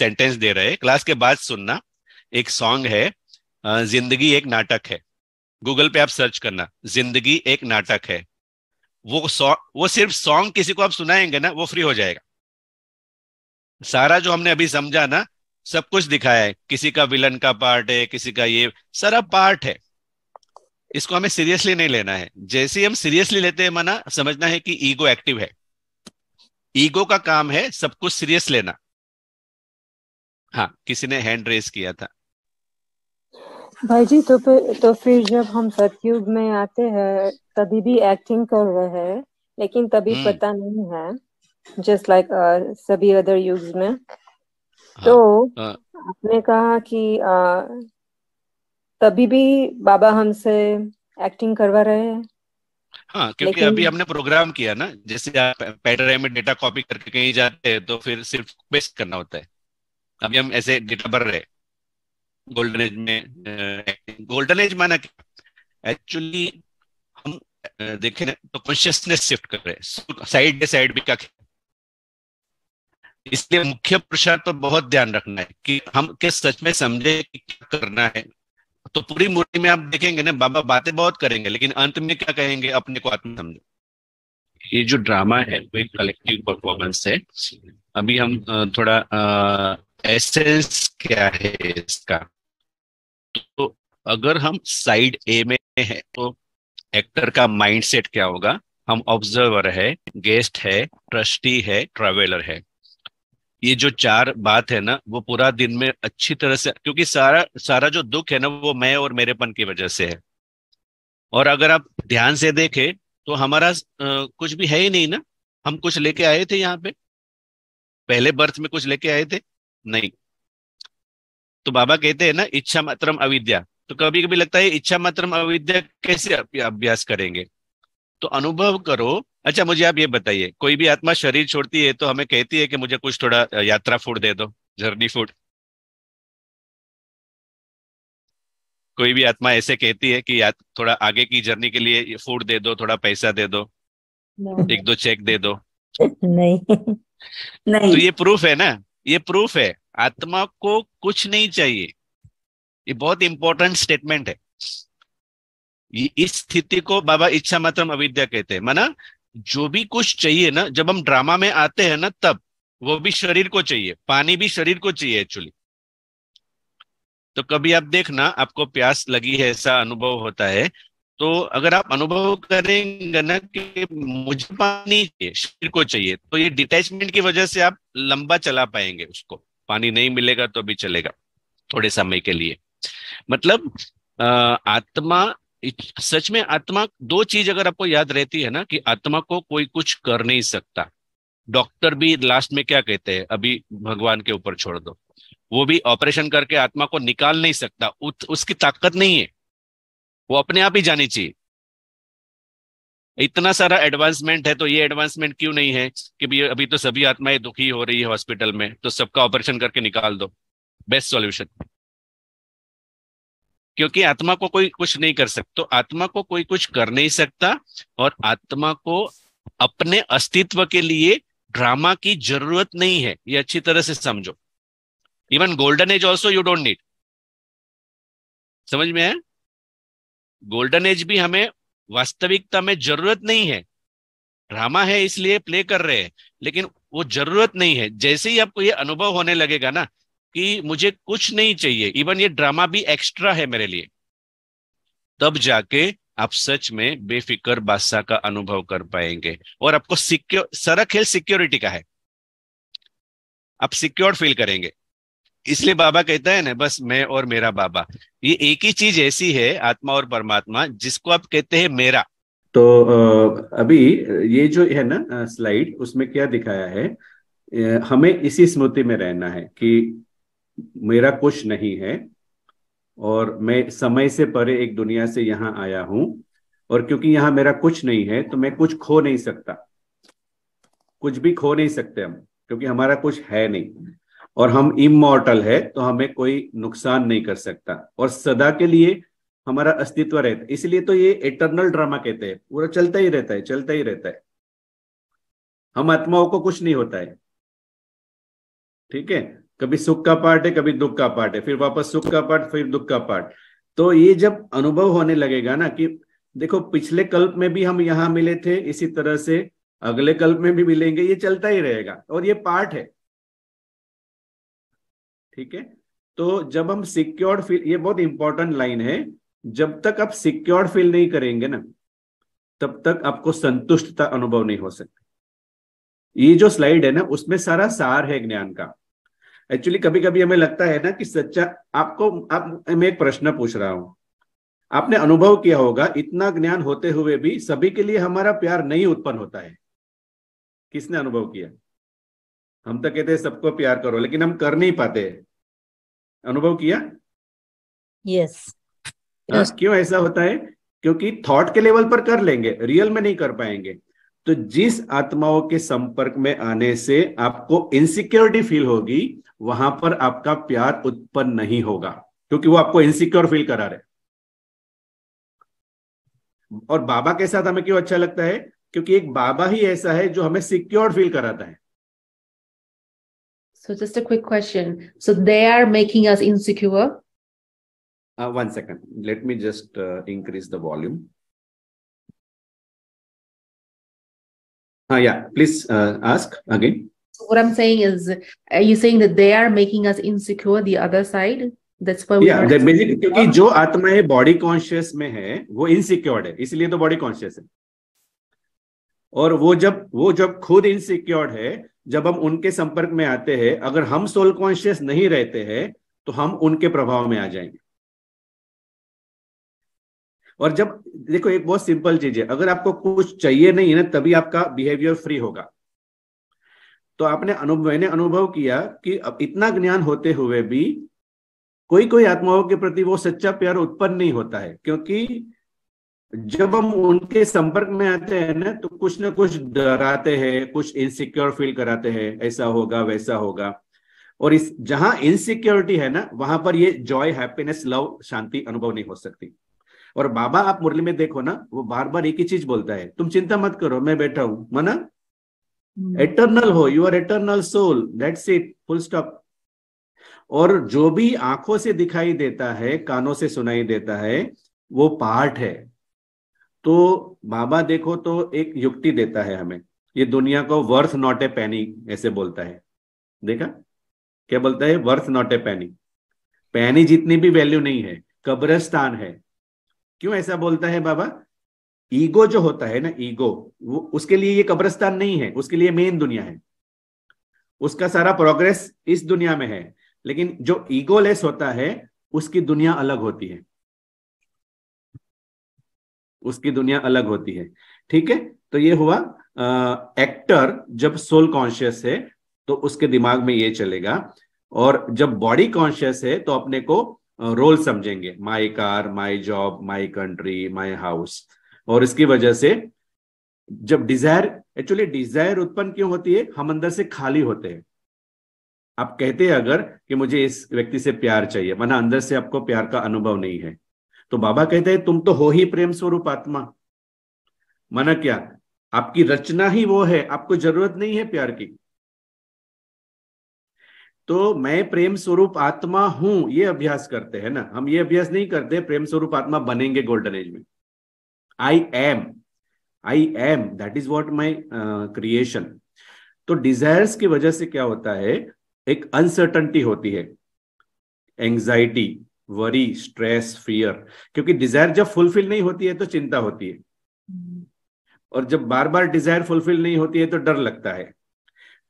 सेंटेंस दे रहे हैं क्लास के बाद सुनना एक सॉन्ग है जिंदगी एक नाटक है गूगल पे आप सर्च करना जिंदगी एक नाटक है वो वो सिर्फ सॉन्ग किसी को आप सुनाएंगे ना वो फ्री हो जाएगा सारा जो हमने अभी समझा ना सब कुछ दिखाया है किसी का विलन का पार्ट है किसी का ये सारा पार्ट है इसको हमें सीरियसली नहीं लेना है जैसे हम सीरियसली लेते हैं माना समझना है कि ईगो एक्टिव है ईगो का काम है सब कुछ सीरियस लेना हाँ किसी ने हैंड रेस किया था भाई जी तो फिर तो फिर जब हम सतयुग में आते हैं तभी भी एक्टिंग कर रहे हैं लेकिन तभी hmm. पता नहीं है जस्ट लाइक like, uh, सभी अदर युग्स में हाँ, तो हाँ. आपने कहा कि uh, तभी भी बाबा हमसे एक्टिंग करवा रहे हैं हाँ क्योंकि अभी हमने प्रोग्राम किया ना जैसे आप पैटर्न में डेटा कॉपी करके कहीं जाते हैं तो फिर सिर्फ पेस्ट करना होता है अभी हम ऐसे डेटा भर रहे हैं गोल्डन एज में गोल्डन uh, एज माना क्या एक्चुअली हम uh, देखें तो कॉन्शियसनेस शिफ्ट कर रहे हैं साइड बाय साइड भी क्या इसलिए मुख्य प्रसाद पर बहुत ध्यान रखना है कि हम किस सच में समझे कि क्या करना है तो पूरी मूर्ति में आप देखेंगे ना बाबा बातें बहुत करेंगे लेकिन अंत में क्या कहेंगे अपने को आत्म समझो ये जो ड्रामा है वो एक कलेक्टिव परफॉर्मेंस है अभी हम uh, थोड़ा एसेंस क्या है इसका तो अगर हम साइड ए में हैं तो एक्टर का माइंडसेट क्या होगा हम ऑब्जर्वर है गेस्ट है ट्रस्टी है ट्रेवलर है ये जो चार बात है ना वो पूरा दिन में अच्छी तरह से क्योंकि सारा सारा जो दुख है ना वो मैं और मेरेपन की वजह से है और अगर आप ध्यान से देखें तो हमारा आ, कुछ भी है ही नहीं ना हम कुछ लेके आए थे यहाँ पे पहले बर्थ में कुछ लेके आए थे नहीं तो बाबा कहते हैं ना इच्छा मात्रम अविद्या तो कभी कभी लगता है इच्छा मात्रम अविद्या कैसे अभ्यास करेंगे तो अनुभव करो अच्छा मुझे आप ये बताइए कोई भी आत्मा शरीर छोड़ती है तो हमें कहती है कि मुझे कुछ थोड़ा यात्रा फूड दे दो जर्नी फूड कोई भी आत्मा ऐसे कहती है कि थोड़ा आगे की जर्नी के लिए फूड दे दो थोड़ा पैसा दे दो एक दो चेक दे दो नहीं नहीं तो ये प्रूफ है ना ये प्रूफ है आत्मा को कुछ नहीं चाहिए ये बहुत इंपॉर्टेंट स्टेटमेंट है इस स्थिति को बाबा इच्छा मात्र अविद्या कहते हैं माना जो भी कुछ चाहिए ना जब हम ड्रामा में आते हैं ना तब वो भी शरीर को चाहिए पानी भी शरीर को चाहिए एक्चुअली तो कभी आप देखना आपको प्यास लगी है ऐसा अनुभव होता है तो अगर आप अनुभव करेंगे ना कि मुझे पानी चाहिए शरीर को चाहिए तो ये डिटैचमेंट की वजह से आप लंबा चला पाएंगे उसको पानी नहीं मिलेगा तो भी चलेगा थोड़े समय के लिए मतलब आत्मा सच में आत्मा दो चीज अगर आपको याद रहती है ना कि आत्मा को कोई कुछ कर नहीं सकता डॉक्टर भी लास्ट में क्या कहते हैं अभी भगवान के ऊपर छोड़ दो वो भी ऑपरेशन करके आत्मा को निकाल नहीं सकता उत, उसकी ताकत नहीं है वो अपने आप ही जानी चाहिए इतना सारा एडवांसमेंट है तो ये एडवांसमेंट क्यों नहीं है कि अभी तो सभी आत्माएं दुखी हो रही है हॉस्पिटल में तो सबका ऑपरेशन करके निकाल दो बेस्ट सॉल्यूशन क्योंकि आत्मा को कोई कुछ नहीं कर सकता तो आत्मा को कोई कुछ कर नहीं सकता और आत्मा को अपने अस्तित्व के लिए ड्रामा की जरूरत नहीं है ये अच्छी तरह से समझो even golden age also you don't need समझ में है गोल्डन एज भी हमें वास्तविकता में जरूरत नहीं है ड्रामा है इसलिए प्ले कर रहे हैं लेकिन वो जरूरत नहीं है जैसे ही आपको ये अनुभव होने लगेगा ना कि मुझे कुछ नहीं चाहिए इवन ये ड्रामा भी एक्स्ट्रा है मेरे लिए तब जाके आप सच में बेफिक्र बादशाह का अनुभव कर पाएंगे और आपको सिक्योर सरक है सिक्योरिटी का है आप सिक्योर फील करेंगे इसलिए बाबा कहता है ना बस मैं और मेरा बाबा ये एक ही चीज ऐसी है आत्मा और परमात्मा जिसको आप कहते हैं मेरा तो अभी ये जो है ना स्लाइड उसमें क्या दिखाया है हमें इसी स्मृति में रहना है कि मेरा कुछ नहीं है और मैं समय से परे एक दुनिया से यहाँ आया हूं और क्योंकि यहाँ मेरा कुछ नहीं है तो मैं कुछ खो नहीं सकता कुछ भी खो नहीं सकते हम क्योंकि हमारा कुछ है नहीं और हम इमोर्टल है तो हमें कोई नुकसान नहीं कर सकता और सदा के लिए हमारा अस्तित्व रहता है इसलिए तो ये इटरनल ड्रामा कहते हैं पूरा चलता ही रहता है चलता ही रहता है हम आत्माओं को कुछ नहीं होता है ठीक है कभी सुख का पार्ट है कभी दुख का पार्ट है फिर वापस सुख का पार्ट फिर दुख का पार्ट तो ये जब अनुभव होने लगेगा ना कि देखो पिछले कल्प में भी हम यहां मिले थे इसी तरह से अगले कल्प में भी मिलेंगे ये चलता ही रहेगा और ये पार्ट है ठीक है तो जब हम सिक्योर्ड फील ये बहुत इंपॉर्टेंट लाइन है जब तक आप सिक्योर्ड फील नहीं करेंगे ना तब तक आपको संतुष्टता अनुभव नहीं हो सकता ये जो स्लाइड है ना उसमें सारा सार है ज्ञान का एक्चुअली कभी कभी हमें लगता है ना कि सच्चा आपको आप मैं एक प्रश्न पूछ रहा हूं आपने अनुभव किया होगा इतना ज्ञान होते हुए भी सभी के लिए हमारा प्यार नहीं उत्पन्न होता है किसने अनुभव किया हम तो कहते हैं सबको प्यार करो लेकिन हम कर नहीं पाते अनुभव किया यस yes. आ, हाँ, क्यों ऐसा होता है क्योंकि थॉट के लेवल पर कर लेंगे रियल में नहीं कर पाएंगे तो जिस आत्माओं के संपर्क में आने से आपको इनसिक्योरिटी फील होगी वहां पर आपका प्यार उत्पन्न नहीं होगा क्योंकि वो आपको इनसिक्योर फील करा रहे और बाबा के साथ हमें क्यों अच्छा लगता है क्योंकि एक बाबा ही ऐसा है जो हमें सिक्योर फील कराता है So just a quick question. So they are making us insecure. Uh, one second. Let me just uh, increase the volume. Uh, yeah, please uh, ask again. So what I'm saying is, are you saying that they are making us insecure, the other side? That's why yeah, that basically because जो आत्मा है body conscious में है वो insecure है इसलिए तो body है और वो जब वो जब खुद इनसिक्योर है जब हम उनके संपर्क में आते हैं अगर हम सोल कॉन्शियस नहीं रहते हैं तो हम उनके प्रभाव में आ जाएंगे और जब देखो एक बहुत सिंपल चीज है अगर आपको कुछ चाहिए नहीं है ना तभी आपका बिहेवियर फ्री होगा तो आपने अनुभव मैंने अनुभव किया कि अब इतना ज्ञान होते हुए भी कोई कोई आत्माओं के प्रति वो सच्चा प्यार उत्पन्न नहीं होता है क्योंकि जब हम उनके संपर्क में आते हैं ना तो कुछ ना कुछ डराते हैं कुछ इनसिक्योर फील कराते हैं ऐसा होगा वैसा होगा और इस जहां इनसिक्योरिटी है ना वहां पर ये जॉय हैप्पीनेस लव शांति अनुभव नहीं हो सकती और बाबा आप मुरली में देखो ना वो बार बार एक ही चीज बोलता है तुम चिंता मत करो मैं बैठा हूं मना एटर्नल हम्म। हो you are eternal soul that's it full stop और जो भी आंखों से दिखाई देता है कानों से सुनाई देता है वो पार्ट है तो बाबा देखो तो एक युक्ति देता है हमें ये दुनिया को वर्थ नॉट ए पैनी ऐसे बोलता है देखा क्या बोलता है वर्थ नॉट ए पैनी पैनी जितनी भी वैल्यू नहीं है कब्रस्तान है क्यों ऐसा बोलता है बाबा ईगो जो होता है ना ईगो वो उसके लिए ये कब्रस्तान नहीं है उसके लिए मेन दुनिया है उसका सारा प्रोग्रेस इस दुनिया में है लेकिन जो ईगोलेस होता है उसकी दुनिया अलग होती है उसकी दुनिया अलग होती है ठीक है तो ये हुआ आ, एक्टर जब सोल कॉन्शियस है तो उसके दिमाग में ये चलेगा और जब बॉडी कॉन्शियस है तो अपने को रोल समझेंगे my car my job my country my house और इसकी वजह से जब डिजायर एक्चुअली डिजायर उत्पन्न क्यों होती है हम अंदर से खाली होते हैं आप कहते हैं अगर कि मुझे इस व्यक्ति से प्यार चाहिए वरना अंदर से आपको प्यार का अनुभव नहीं है तो बाबा कहते हैं तुम तो हो ही प्रेम स्वरूप आत्मा माना क्या आपकी रचना ही वो है आपको जरूरत नहीं है प्यार की तो मैं प्रेम स्वरूप आत्मा हूं ये अभ्यास करते हैं ना हम ये अभ्यास नहीं करते प्रेम स्वरूप आत्मा बनेंगे गोल्डन एज में I am I am that is what my creation तो डिजायर्स की वजह से क्या होता है एक अनसर्टनटी होती है एंग्जाइटी वरी स्ट्रेस फियर क्योंकि डिजायर जब फुलफिल नहीं होती है तो चिंता होती है हम्म। और जब बार बार डिजायर फुलफिल नहीं होती है तो डर लगता है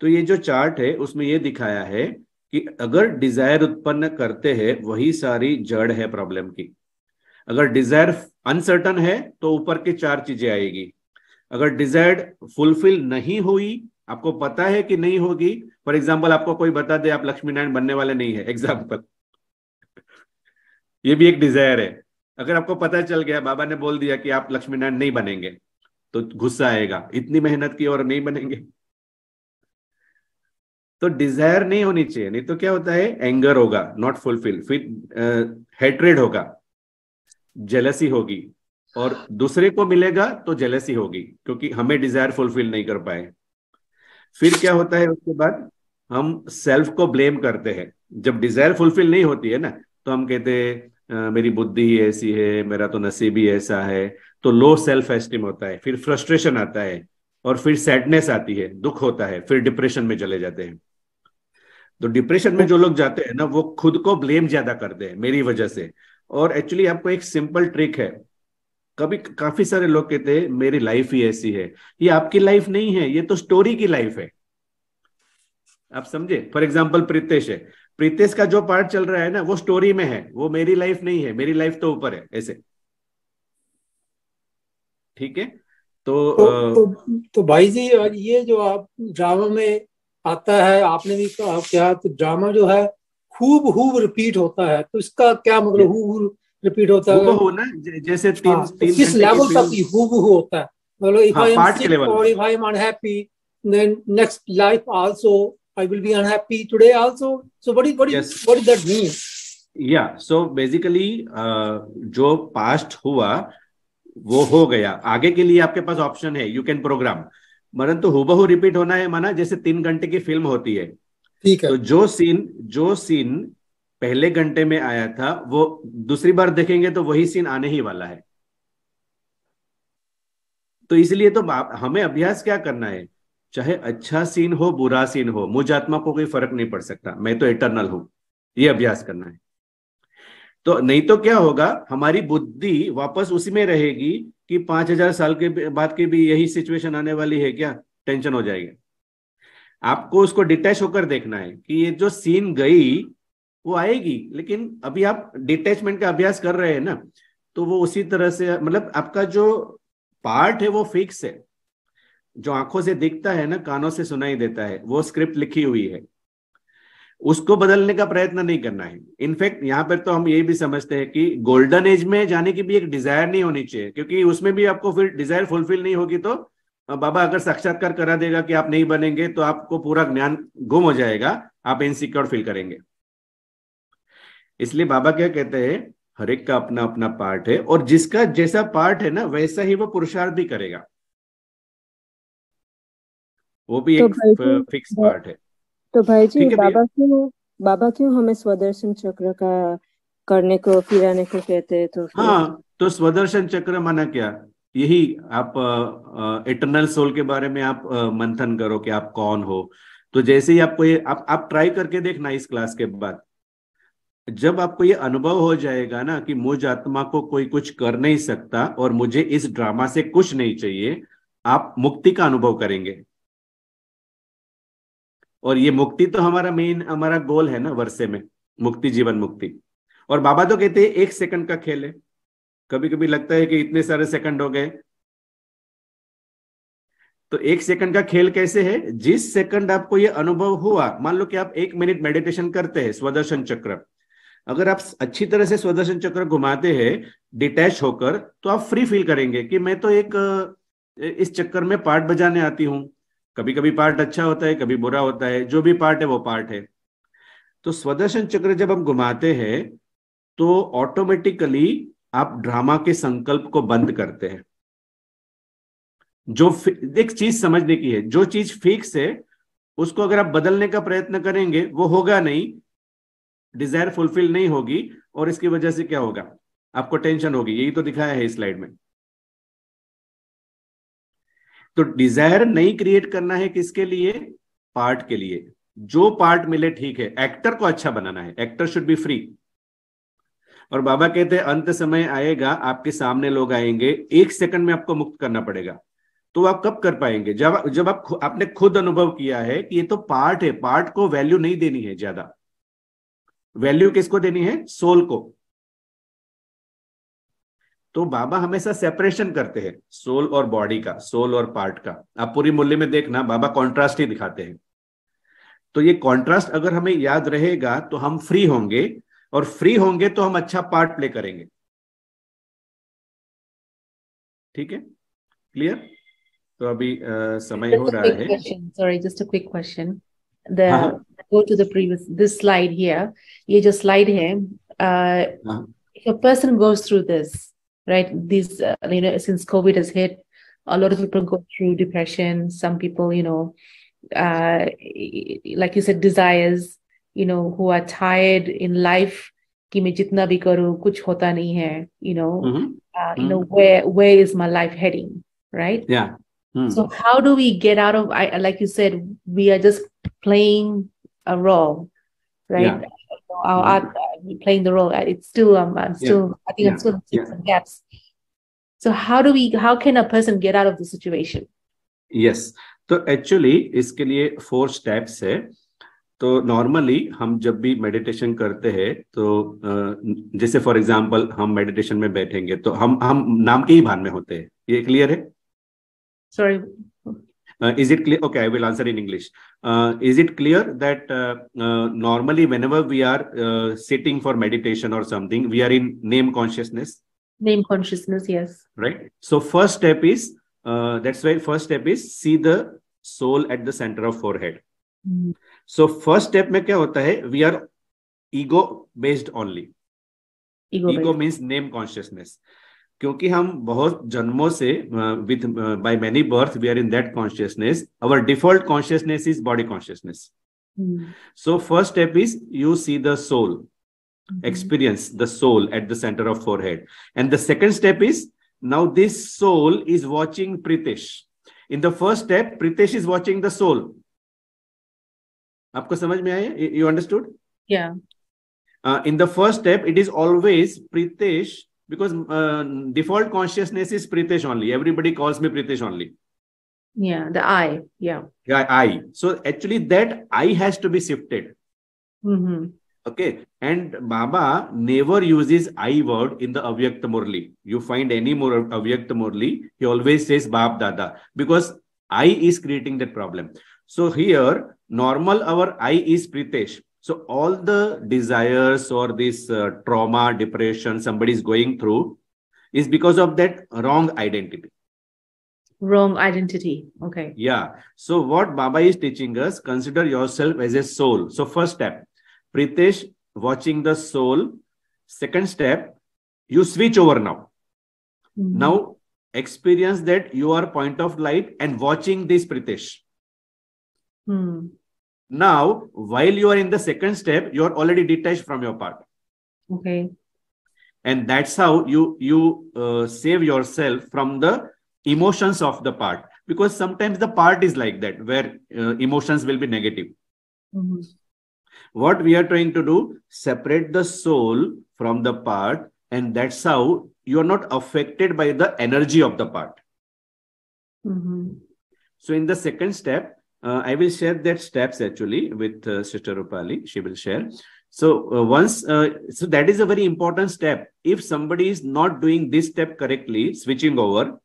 तो ये जो चार्ट है उसमें ये दिखाया है कि अगर डिजायर उत्पन्न करते हैं वही सारी जड़ है प्रॉब्लम की अगर डिजायर अनसर्टन है तो ऊपर के चार चीजें आएगी अगर डिजायर फुलफिल नहीं हुई आपको पता है कि नहीं होगी फॉर एग्जाम्पल आपको कोई बता दे आप लक्ष्मी नारायण बनने वाले नहीं है एग्जाम्पल ये भी एक डिजायर है अगर आपको पता चल गया बाबा ने बोल दिया कि आप लक्ष्मी नारायण नहीं बनेंगे तो गुस्सा आएगा इतनी मेहनत की और नहीं बनेंगे तो डिजायर नहीं होनी चाहिए नहीं तो क्या होता है एंगर होगा नॉट फुलफिल फिर हेट्रेड होगा जेलसी होगी और दूसरे को मिलेगा तो जेलसी होगी क्योंकि हमें डिजायर फुलफिल नहीं कर पाए फिर क्या होता है उसके बाद हम सेल्फ को ब्लेम करते हैं जब डिजायर फुलफिल नहीं होती है ना तो हम कहते हैं मेरी बुद्धि ऐसी है मेरा तो नसीब ही ऐसा है तो लो सेल्फ एस्टीम होता है फिर फ्रस्ट्रेशन आता है और फिर सैडनेस आती है दुख होता है फिर डिप्रेशन में चले जाते हैं तो डिप्रेशन में जो लोग जाते हैं ना वो खुद को ब्लेम ज्यादा करते हैं मेरी वजह से और एक्चुअली आपको एक सिंपल ट्रिक है कभी काफी सारे लोग कहते हैं मेरी लाइफ ही ऐसी है ये आपकी लाइफ नहीं है ये तो स्टोरी की लाइफ है आप समझे फॉर एग्जाम्पल प्रितेश है प्रीतेश का जो पार्ट चल रहा है ना वो स्टोरी में है वो मेरी लाइफ नहीं है मेरी लाइफ तो ऊपर है ऐसे ठीक है तो तो, तो तो भाई जी ये जो आप ड्रामा में आता है आपने भी कहा क्या तो ड्रामा जो है खूब खूब रिपीट होता है तो इसका क्या मतलब खूब रिपीट होता है हो ना जैसे हाँ, तीन, तो तीन किस लेवल तक खूब होता है मतलब इफ आई एम सिक और if I am unhappy then next life also I will be unhappy today also. So what is what is yes. what does that mean? Yeah. So basically, uh, जो past हुआ वो हो गया आगे के लिए आपके पास ऑप्शन है यू कैन प्रोग्राम मरन तो हुबहू रिपीट होना है माना जैसे तीन घंटे की फिल्म होती है ठीक है तो जो सीन जो सीन पहले घंटे में आया था वो दूसरी बार देखेंगे तो वही सीन आने ही वाला है तो इसलिए तो हमें अभ्यास क्या करना है चाहे अच्छा सीन हो बुरा सीन हो मुझ आत्मा को कोई फर्क नहीं पड़ सकता मैं तो इटरनल हूं ये अभ्यास करना है तो नहीं तो क्या होगा हमारी बुद्धि वापस उसी में रहेगी कि पांच हजार साल के बाद के भी यही सिचुएशन आने वाली है क्या टेंशन हो जाएगा आपको उसको डिटैच होकर देखना है कि ये जो सीन गई वो आएगी लेकिन अभी आप डिटैचमेंट का अभ्यास कर रहे हैं ना तो वो उसी तरह से मतलब आपका जो पार्ट है वो फिक्स है जो आंखों से दिखता है ना कानों से सुनाई देता है वो स्क्रिप्ट लिखी हुई है उसको बदलने का प्रयत्न नहीं करना है इनफैक्ट यहाँ पर तो हम ये भी समझते हैं कि गोल्डन एज में जाने की भी एक डिजायर नहीं होनी चाहिए क्योंकि उसमें भी आपको फिर डिजायर फुलफिल नहीं होगी तो बाबा अगर साक्षात्कार करा देगा कि आप नहीं बनेंगे तो आपको पूरा ज्ञान गुम हो जाएगा आप इनसिक्योर फील करेंगे इसलिए बाबा क्या कहते हैं हर एक का अपना अपना पार्ट है और जिसका जैसा पार्ट है ना वैसा ही वो पुरुषार्थ भी करेगा वो भी तो एक फिक्स पार्ट है तो भाई जी बाबा क्यों बाबा क्यों हमें स्वदर्शन चक्र का करने को फिराने को कहते हैं तो हाँ तो स्वदर्शन चक्र माना क्या यही आप इटरनल सोल के बारे में आप मंथन करो कि आप कौन हो तो जैसे ही आपको ये आप आप ट्राई करके देखना इस क्लास के बाद जब आपको ये अनुभव हो जाएगा ना कि मुझ आत्मा को कोई कुछ कर नहीं सकता और मुझे इस ड्रामा से कुछ नहीं चाहिए आप मुक्ति का अनुभव करेंगे और ये मुक्ति तो हमारा मेन हमारा गोल है ना वर्षे में मुक्ति जीवन मुक्ति और बाबा तो कहते हैं एक सेकंड का खेल है कभी कभी लगता है कि इतने सारे सेकंड हो गए तो एक सेकंड का खेल कैसे है जिस सेकंड आपको ये अनुभव हुआ मान लो कि आप एक मिनट मेडिटेशन करते हैं स्वदर्शन चक्र अगर आप अच्छी तरह से स्वदर्शन चक्र घुमाते हैं डिटैच होकर तो आप फ्री फील करेंगे कि मैं तो एक इस चक्कर में पार्ट बजाने आती हूं कभी कभी पार्ट अच्छा होता है कभी बुरा होता है जो भी पार्ट है वो पार्ट है तो स्वदर्शन चक्र जब हम घुमाते हैं तो ऑटोमेटिकली आप ड्रामा के संकल्प को बंद करते हैं जो एक चीज समझने की है जो चीज फिक्स है उसको अगर आप बदलने का प्रयत्न करेंगे वो होगा नहीं डिजायर फुलफिल नहीं होगी और इसकी वजह से क्या होगा आपको टेंशन होगी यही तो दिखाया है इस स्लाइड में तो डिजायर नहीं क्रिएट करना है किसके लिए पार्ट के लिए जो पार्ट मिले ठीक है एक्टर को अच्छा बनाना है एक्टर शुड बी फ्री और बाबा कहते हैं अंत समय आएगा आपके सामने लोग आएंगे एक सेकंड में आपको मुक्त करना पड़ेगा तो आप कब कर पाएंगे जब जब आप आपने खुद अनुभव किया है कि ये तो पार्ट है पार्ट को वैल्यू नहीं देनी है ज्यादा वैल्यू किसको देनी है सोल को तो बाबा हमेशा सेपरेशन करते हैं सोल और बॉडी का सोल और पार्ट का आप पूरी मूल्य में देखना बाबा कॉन्ट्रास्ट ही दिखाते हैं तो ये कॉन्ट्रास्ट अगर हमें याद रहेगा तो हम फ्री होंगे और फ्री होंगे तो हम अच्छा पार्ट प्ले करेंगे ठीक है क्लियर तो अभी uh, समय हो रहा है sorry just a quick question the go to the previous this slide here ये जो स्लाइड है a person goes through this right? These, uh, you know, since COVID has hit, a lot of people go through depression. Some people, you know, uh, like you said, desires, you know, who are tired in life. कि मैं जितना भी करूं कुछ होता नहीं You know, you mm-hmm. No uh, mm-hmm. where where is my life heading right yeah mm. so how do we get out of I, like you said we are just playing a role right yeah. our, mm. playing the role. It's still um, I'm still yeah. I think yeah. I'm still yeah. some gaps. So how do we how can a person get out of the situation? yes. तो actually इसके लिए four steps है तो normally हम जब भी meditation करते हैं तो जैसे फॉर एग्जांपल हम मेडिटेशन में बैठेंगे तो हम हम नाम के ही भान में होते हैं ये क्लियर है sorry Uh, is it clear? Okay, I will answer in English. Uh, is it clear that uh, uh normally whenever we are uh, sitting for meditation or something, we are in name consciousness? Name consciousness, yes. Right. So first step is uh, that's why first step is see the soul at the center of forehead. Hmm. So, first step, में क्या होता है we ego ego based only means name consciousness. क्योंकि हम बहुत जन्मों से with by many birth we are in that consciousness our default consciousness is body consciousness so first step is you see the soul experience the soul at the centre of forehead and the second step is now this soul is watching Pritesh in the first step Pritesh is watching the soul आपको समझ में आए you understood in the first step it is always Pritesh because uh, default consciousness is Pritesh only. Everybody calls me Pritesh only. Yeah, the I. Yeah. Yeah, I. So actually, that I has to be shifted. Mm-hmm. Okay. And Baba never uses I word in the Avyakta Murli. You find any more Avyakta Murli, he always says Bab Dada because I is creating that problem. So here, normal our I is Pritesh. So all the desires or this uh, trauma, depression somebody is going through is because of that wrong identity. Wrong identity. Okay. Yeah. So what Baba is teaching us, consider yourself as a soul. So first step, Pritesh watching the soul. Second step, you switch over now. Mm-hmm. Now experience that you are point of light and watching this Pritesh. Hmm now, while you are in the second step, you're already detached from your part. Okay. And that's how you you uh, save yourself from the emotions of the part because sometimes the part is like that where uh, emotions will be negative. Mm-hmm. What we are trying to do separate the soul from the part, and that's how you are not affected by the energy of the part. Mm-hmm. So in the second step, uh, I will share that steps actually with uh, Sister Rupali. She will share. So uh, once, uh, so that is a very important step. If somebody is not doing this step correctly, switching over,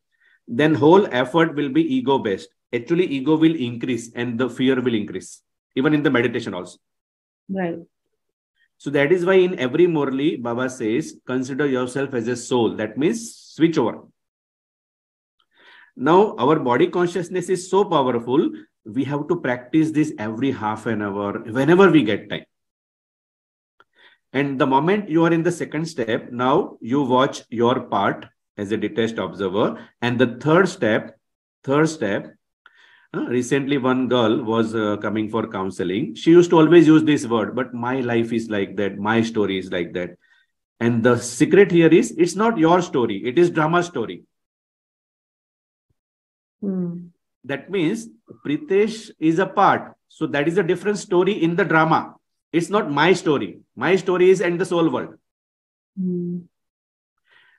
then whole effort will be ego based. Actually, ego will increase and the fear will increase, even in the meditation also. Right. So that is why in every morally Baba says, consider yourself as a soul. That means switch over. Now, our body consciousness is so powerful we have to practice this every half an hour whenever we get time and the moment you are in the second step now you watch your part as a detached observer and the third step third step uh, recently one girl was uh, coming for counseling she used to always use this word but my life is like that my story is like that and the secret here is it's not your story it is drama story mm. That means Pritesh is a part. So that is a different story in the drama. It's not my story. My story is and the soul world. Mm.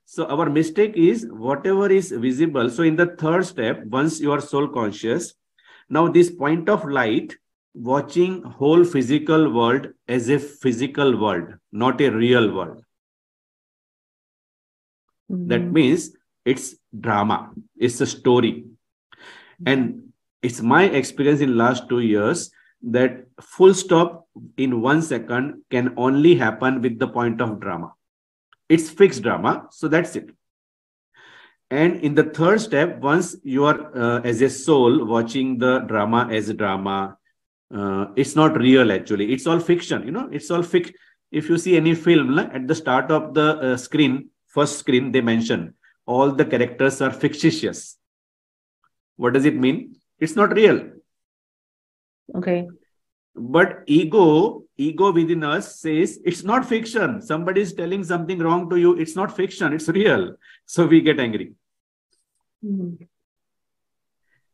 So our mistake is whatever is visible. So in the third step, once you are soul conscious, now this point of light, watching whole physical world as a physical world, not a real world. Mm. That hmm. means it's drama. It's a story and it's my experience in last two years that full stop in one second can only happen with the point of drama it's fixed drama so that's it and in the third step once you are uh, as a soul watching the drama as a drama uh, it's not real actually it's all fiction you know it's all fic if you see any film like, at the start of the uh, screen first screen they mention all the characters are fictitious what does it mean it's not real okay but ego ego within us says it's not fiction somebody is telling something wrong to you it's not fiction it's real so we get angry mm-hmm.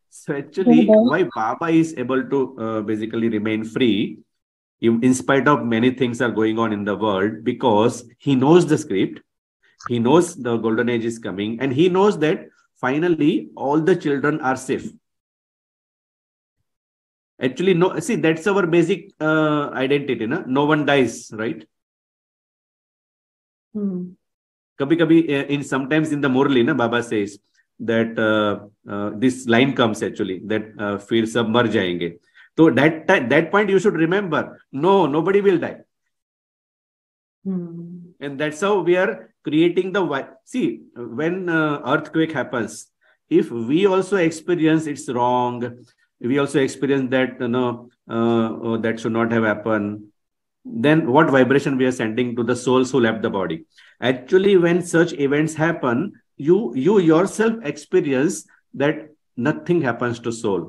so actually okay. Mm-hmm. why baba is able to uh, basically remain free in spite of many things are going on in the world because he knows the script he knows the golden age is coming and he knows that finally all the children are safe actually no see that's our basic uh, identity na? no one dies right hmm. kabhi kabhi uh, in sometimes in the morally na baba says that uh, uh, this line comes actually that uh, fir sab mar jayenge so that that point you should remember no nobody will die hmm and that's how we are creating the see when uh, earthquake happens if we also experience it's wrong we also experience that you know uh, oh, that should not have happened then what vibration we are sending to the souls who left the body actually when such events happen you you yourself experience that nothing happens to soul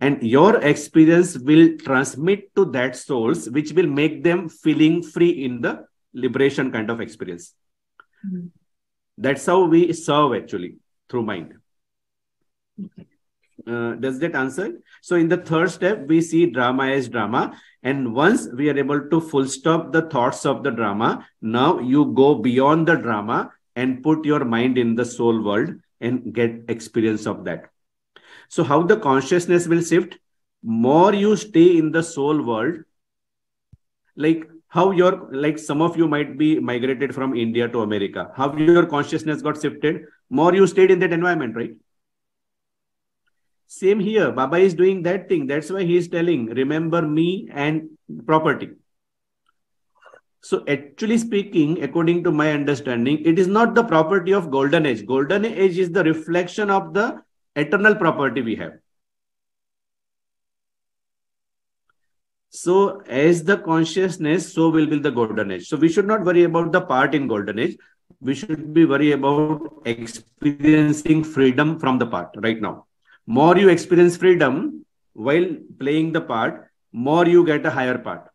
and your experience will transmit to that souls which will make them feeling free in the liberation kind of experience. Mm-hmm. That's how we serve actually through mind. Okay. Uh, does that answer? So in the third step, we see drama as drama. And once we are able to full stop the thoughts of the drama, now you go beyond the drama and put your mind in the soul world and get experience of that. So how the consciousness will shift? More you stay in the soul world, like how your like some of you might be migrated from india to america how your consciousness got shifted more you stayed in that environment right same here baba is doing that thing that's why he is telling remember me and property so actually speaking according to my understanding it is not the property of golden age golden age is the reflection of the eternal property we have So as the consciousness, so will be the golden age. So we should not worry about the part in golden age. We should be worry about experiencing freedom from the part right now. More you experience freedom while playing the part, more you get a higher part.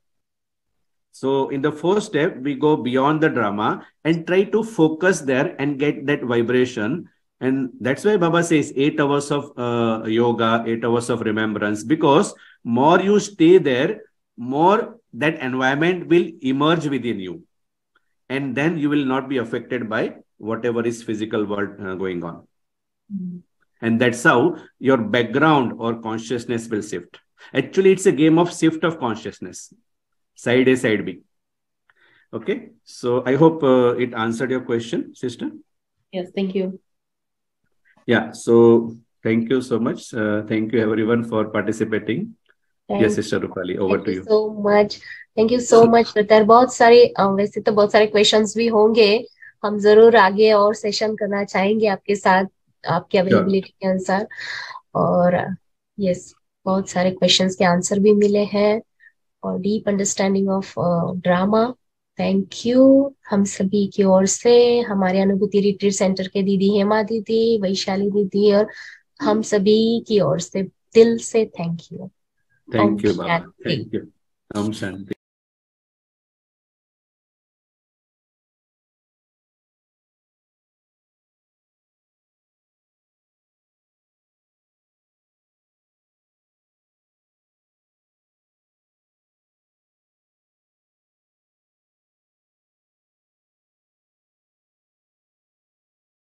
So in the first step, we go beyond the drama and try to focus there and get that vibration. And that's why Baba says eight hours of uh, yoga, eight hours of remembrance, because more you stay there, more that environment will emerge within you and then you will not be affected by whatever is physical world uh, going on mm-hmm. and that's how your background or consciousness will shift actually it's a game of shift of consciousness side a side b okay so i hope uh, it answered your question sister yes thank you yeah so thank you so much uh, thank you everyone for participating yes, Sister Rupali, over to you. So much. Thank you so much रतर बहुत सारे वैसे तो बहुत सारे question भी होंगे हम जरूर आगे और सेशन करना चाहेंगे आपके साथ आपके अवेलेबिलिटी के अनुसार और यस बहुत सारे क्वेश्चंस के आंसर भी मिले हैं और deep understanding of drama thank you हम सभी की ओर से हमारे अनुभूति रिट्री सेंटर के दीदी हेमा दीदी वैशाली दीदी और हम सभी की ओर से दिल से thank you Thank Om you, Baba. Thank you. Om Shanti.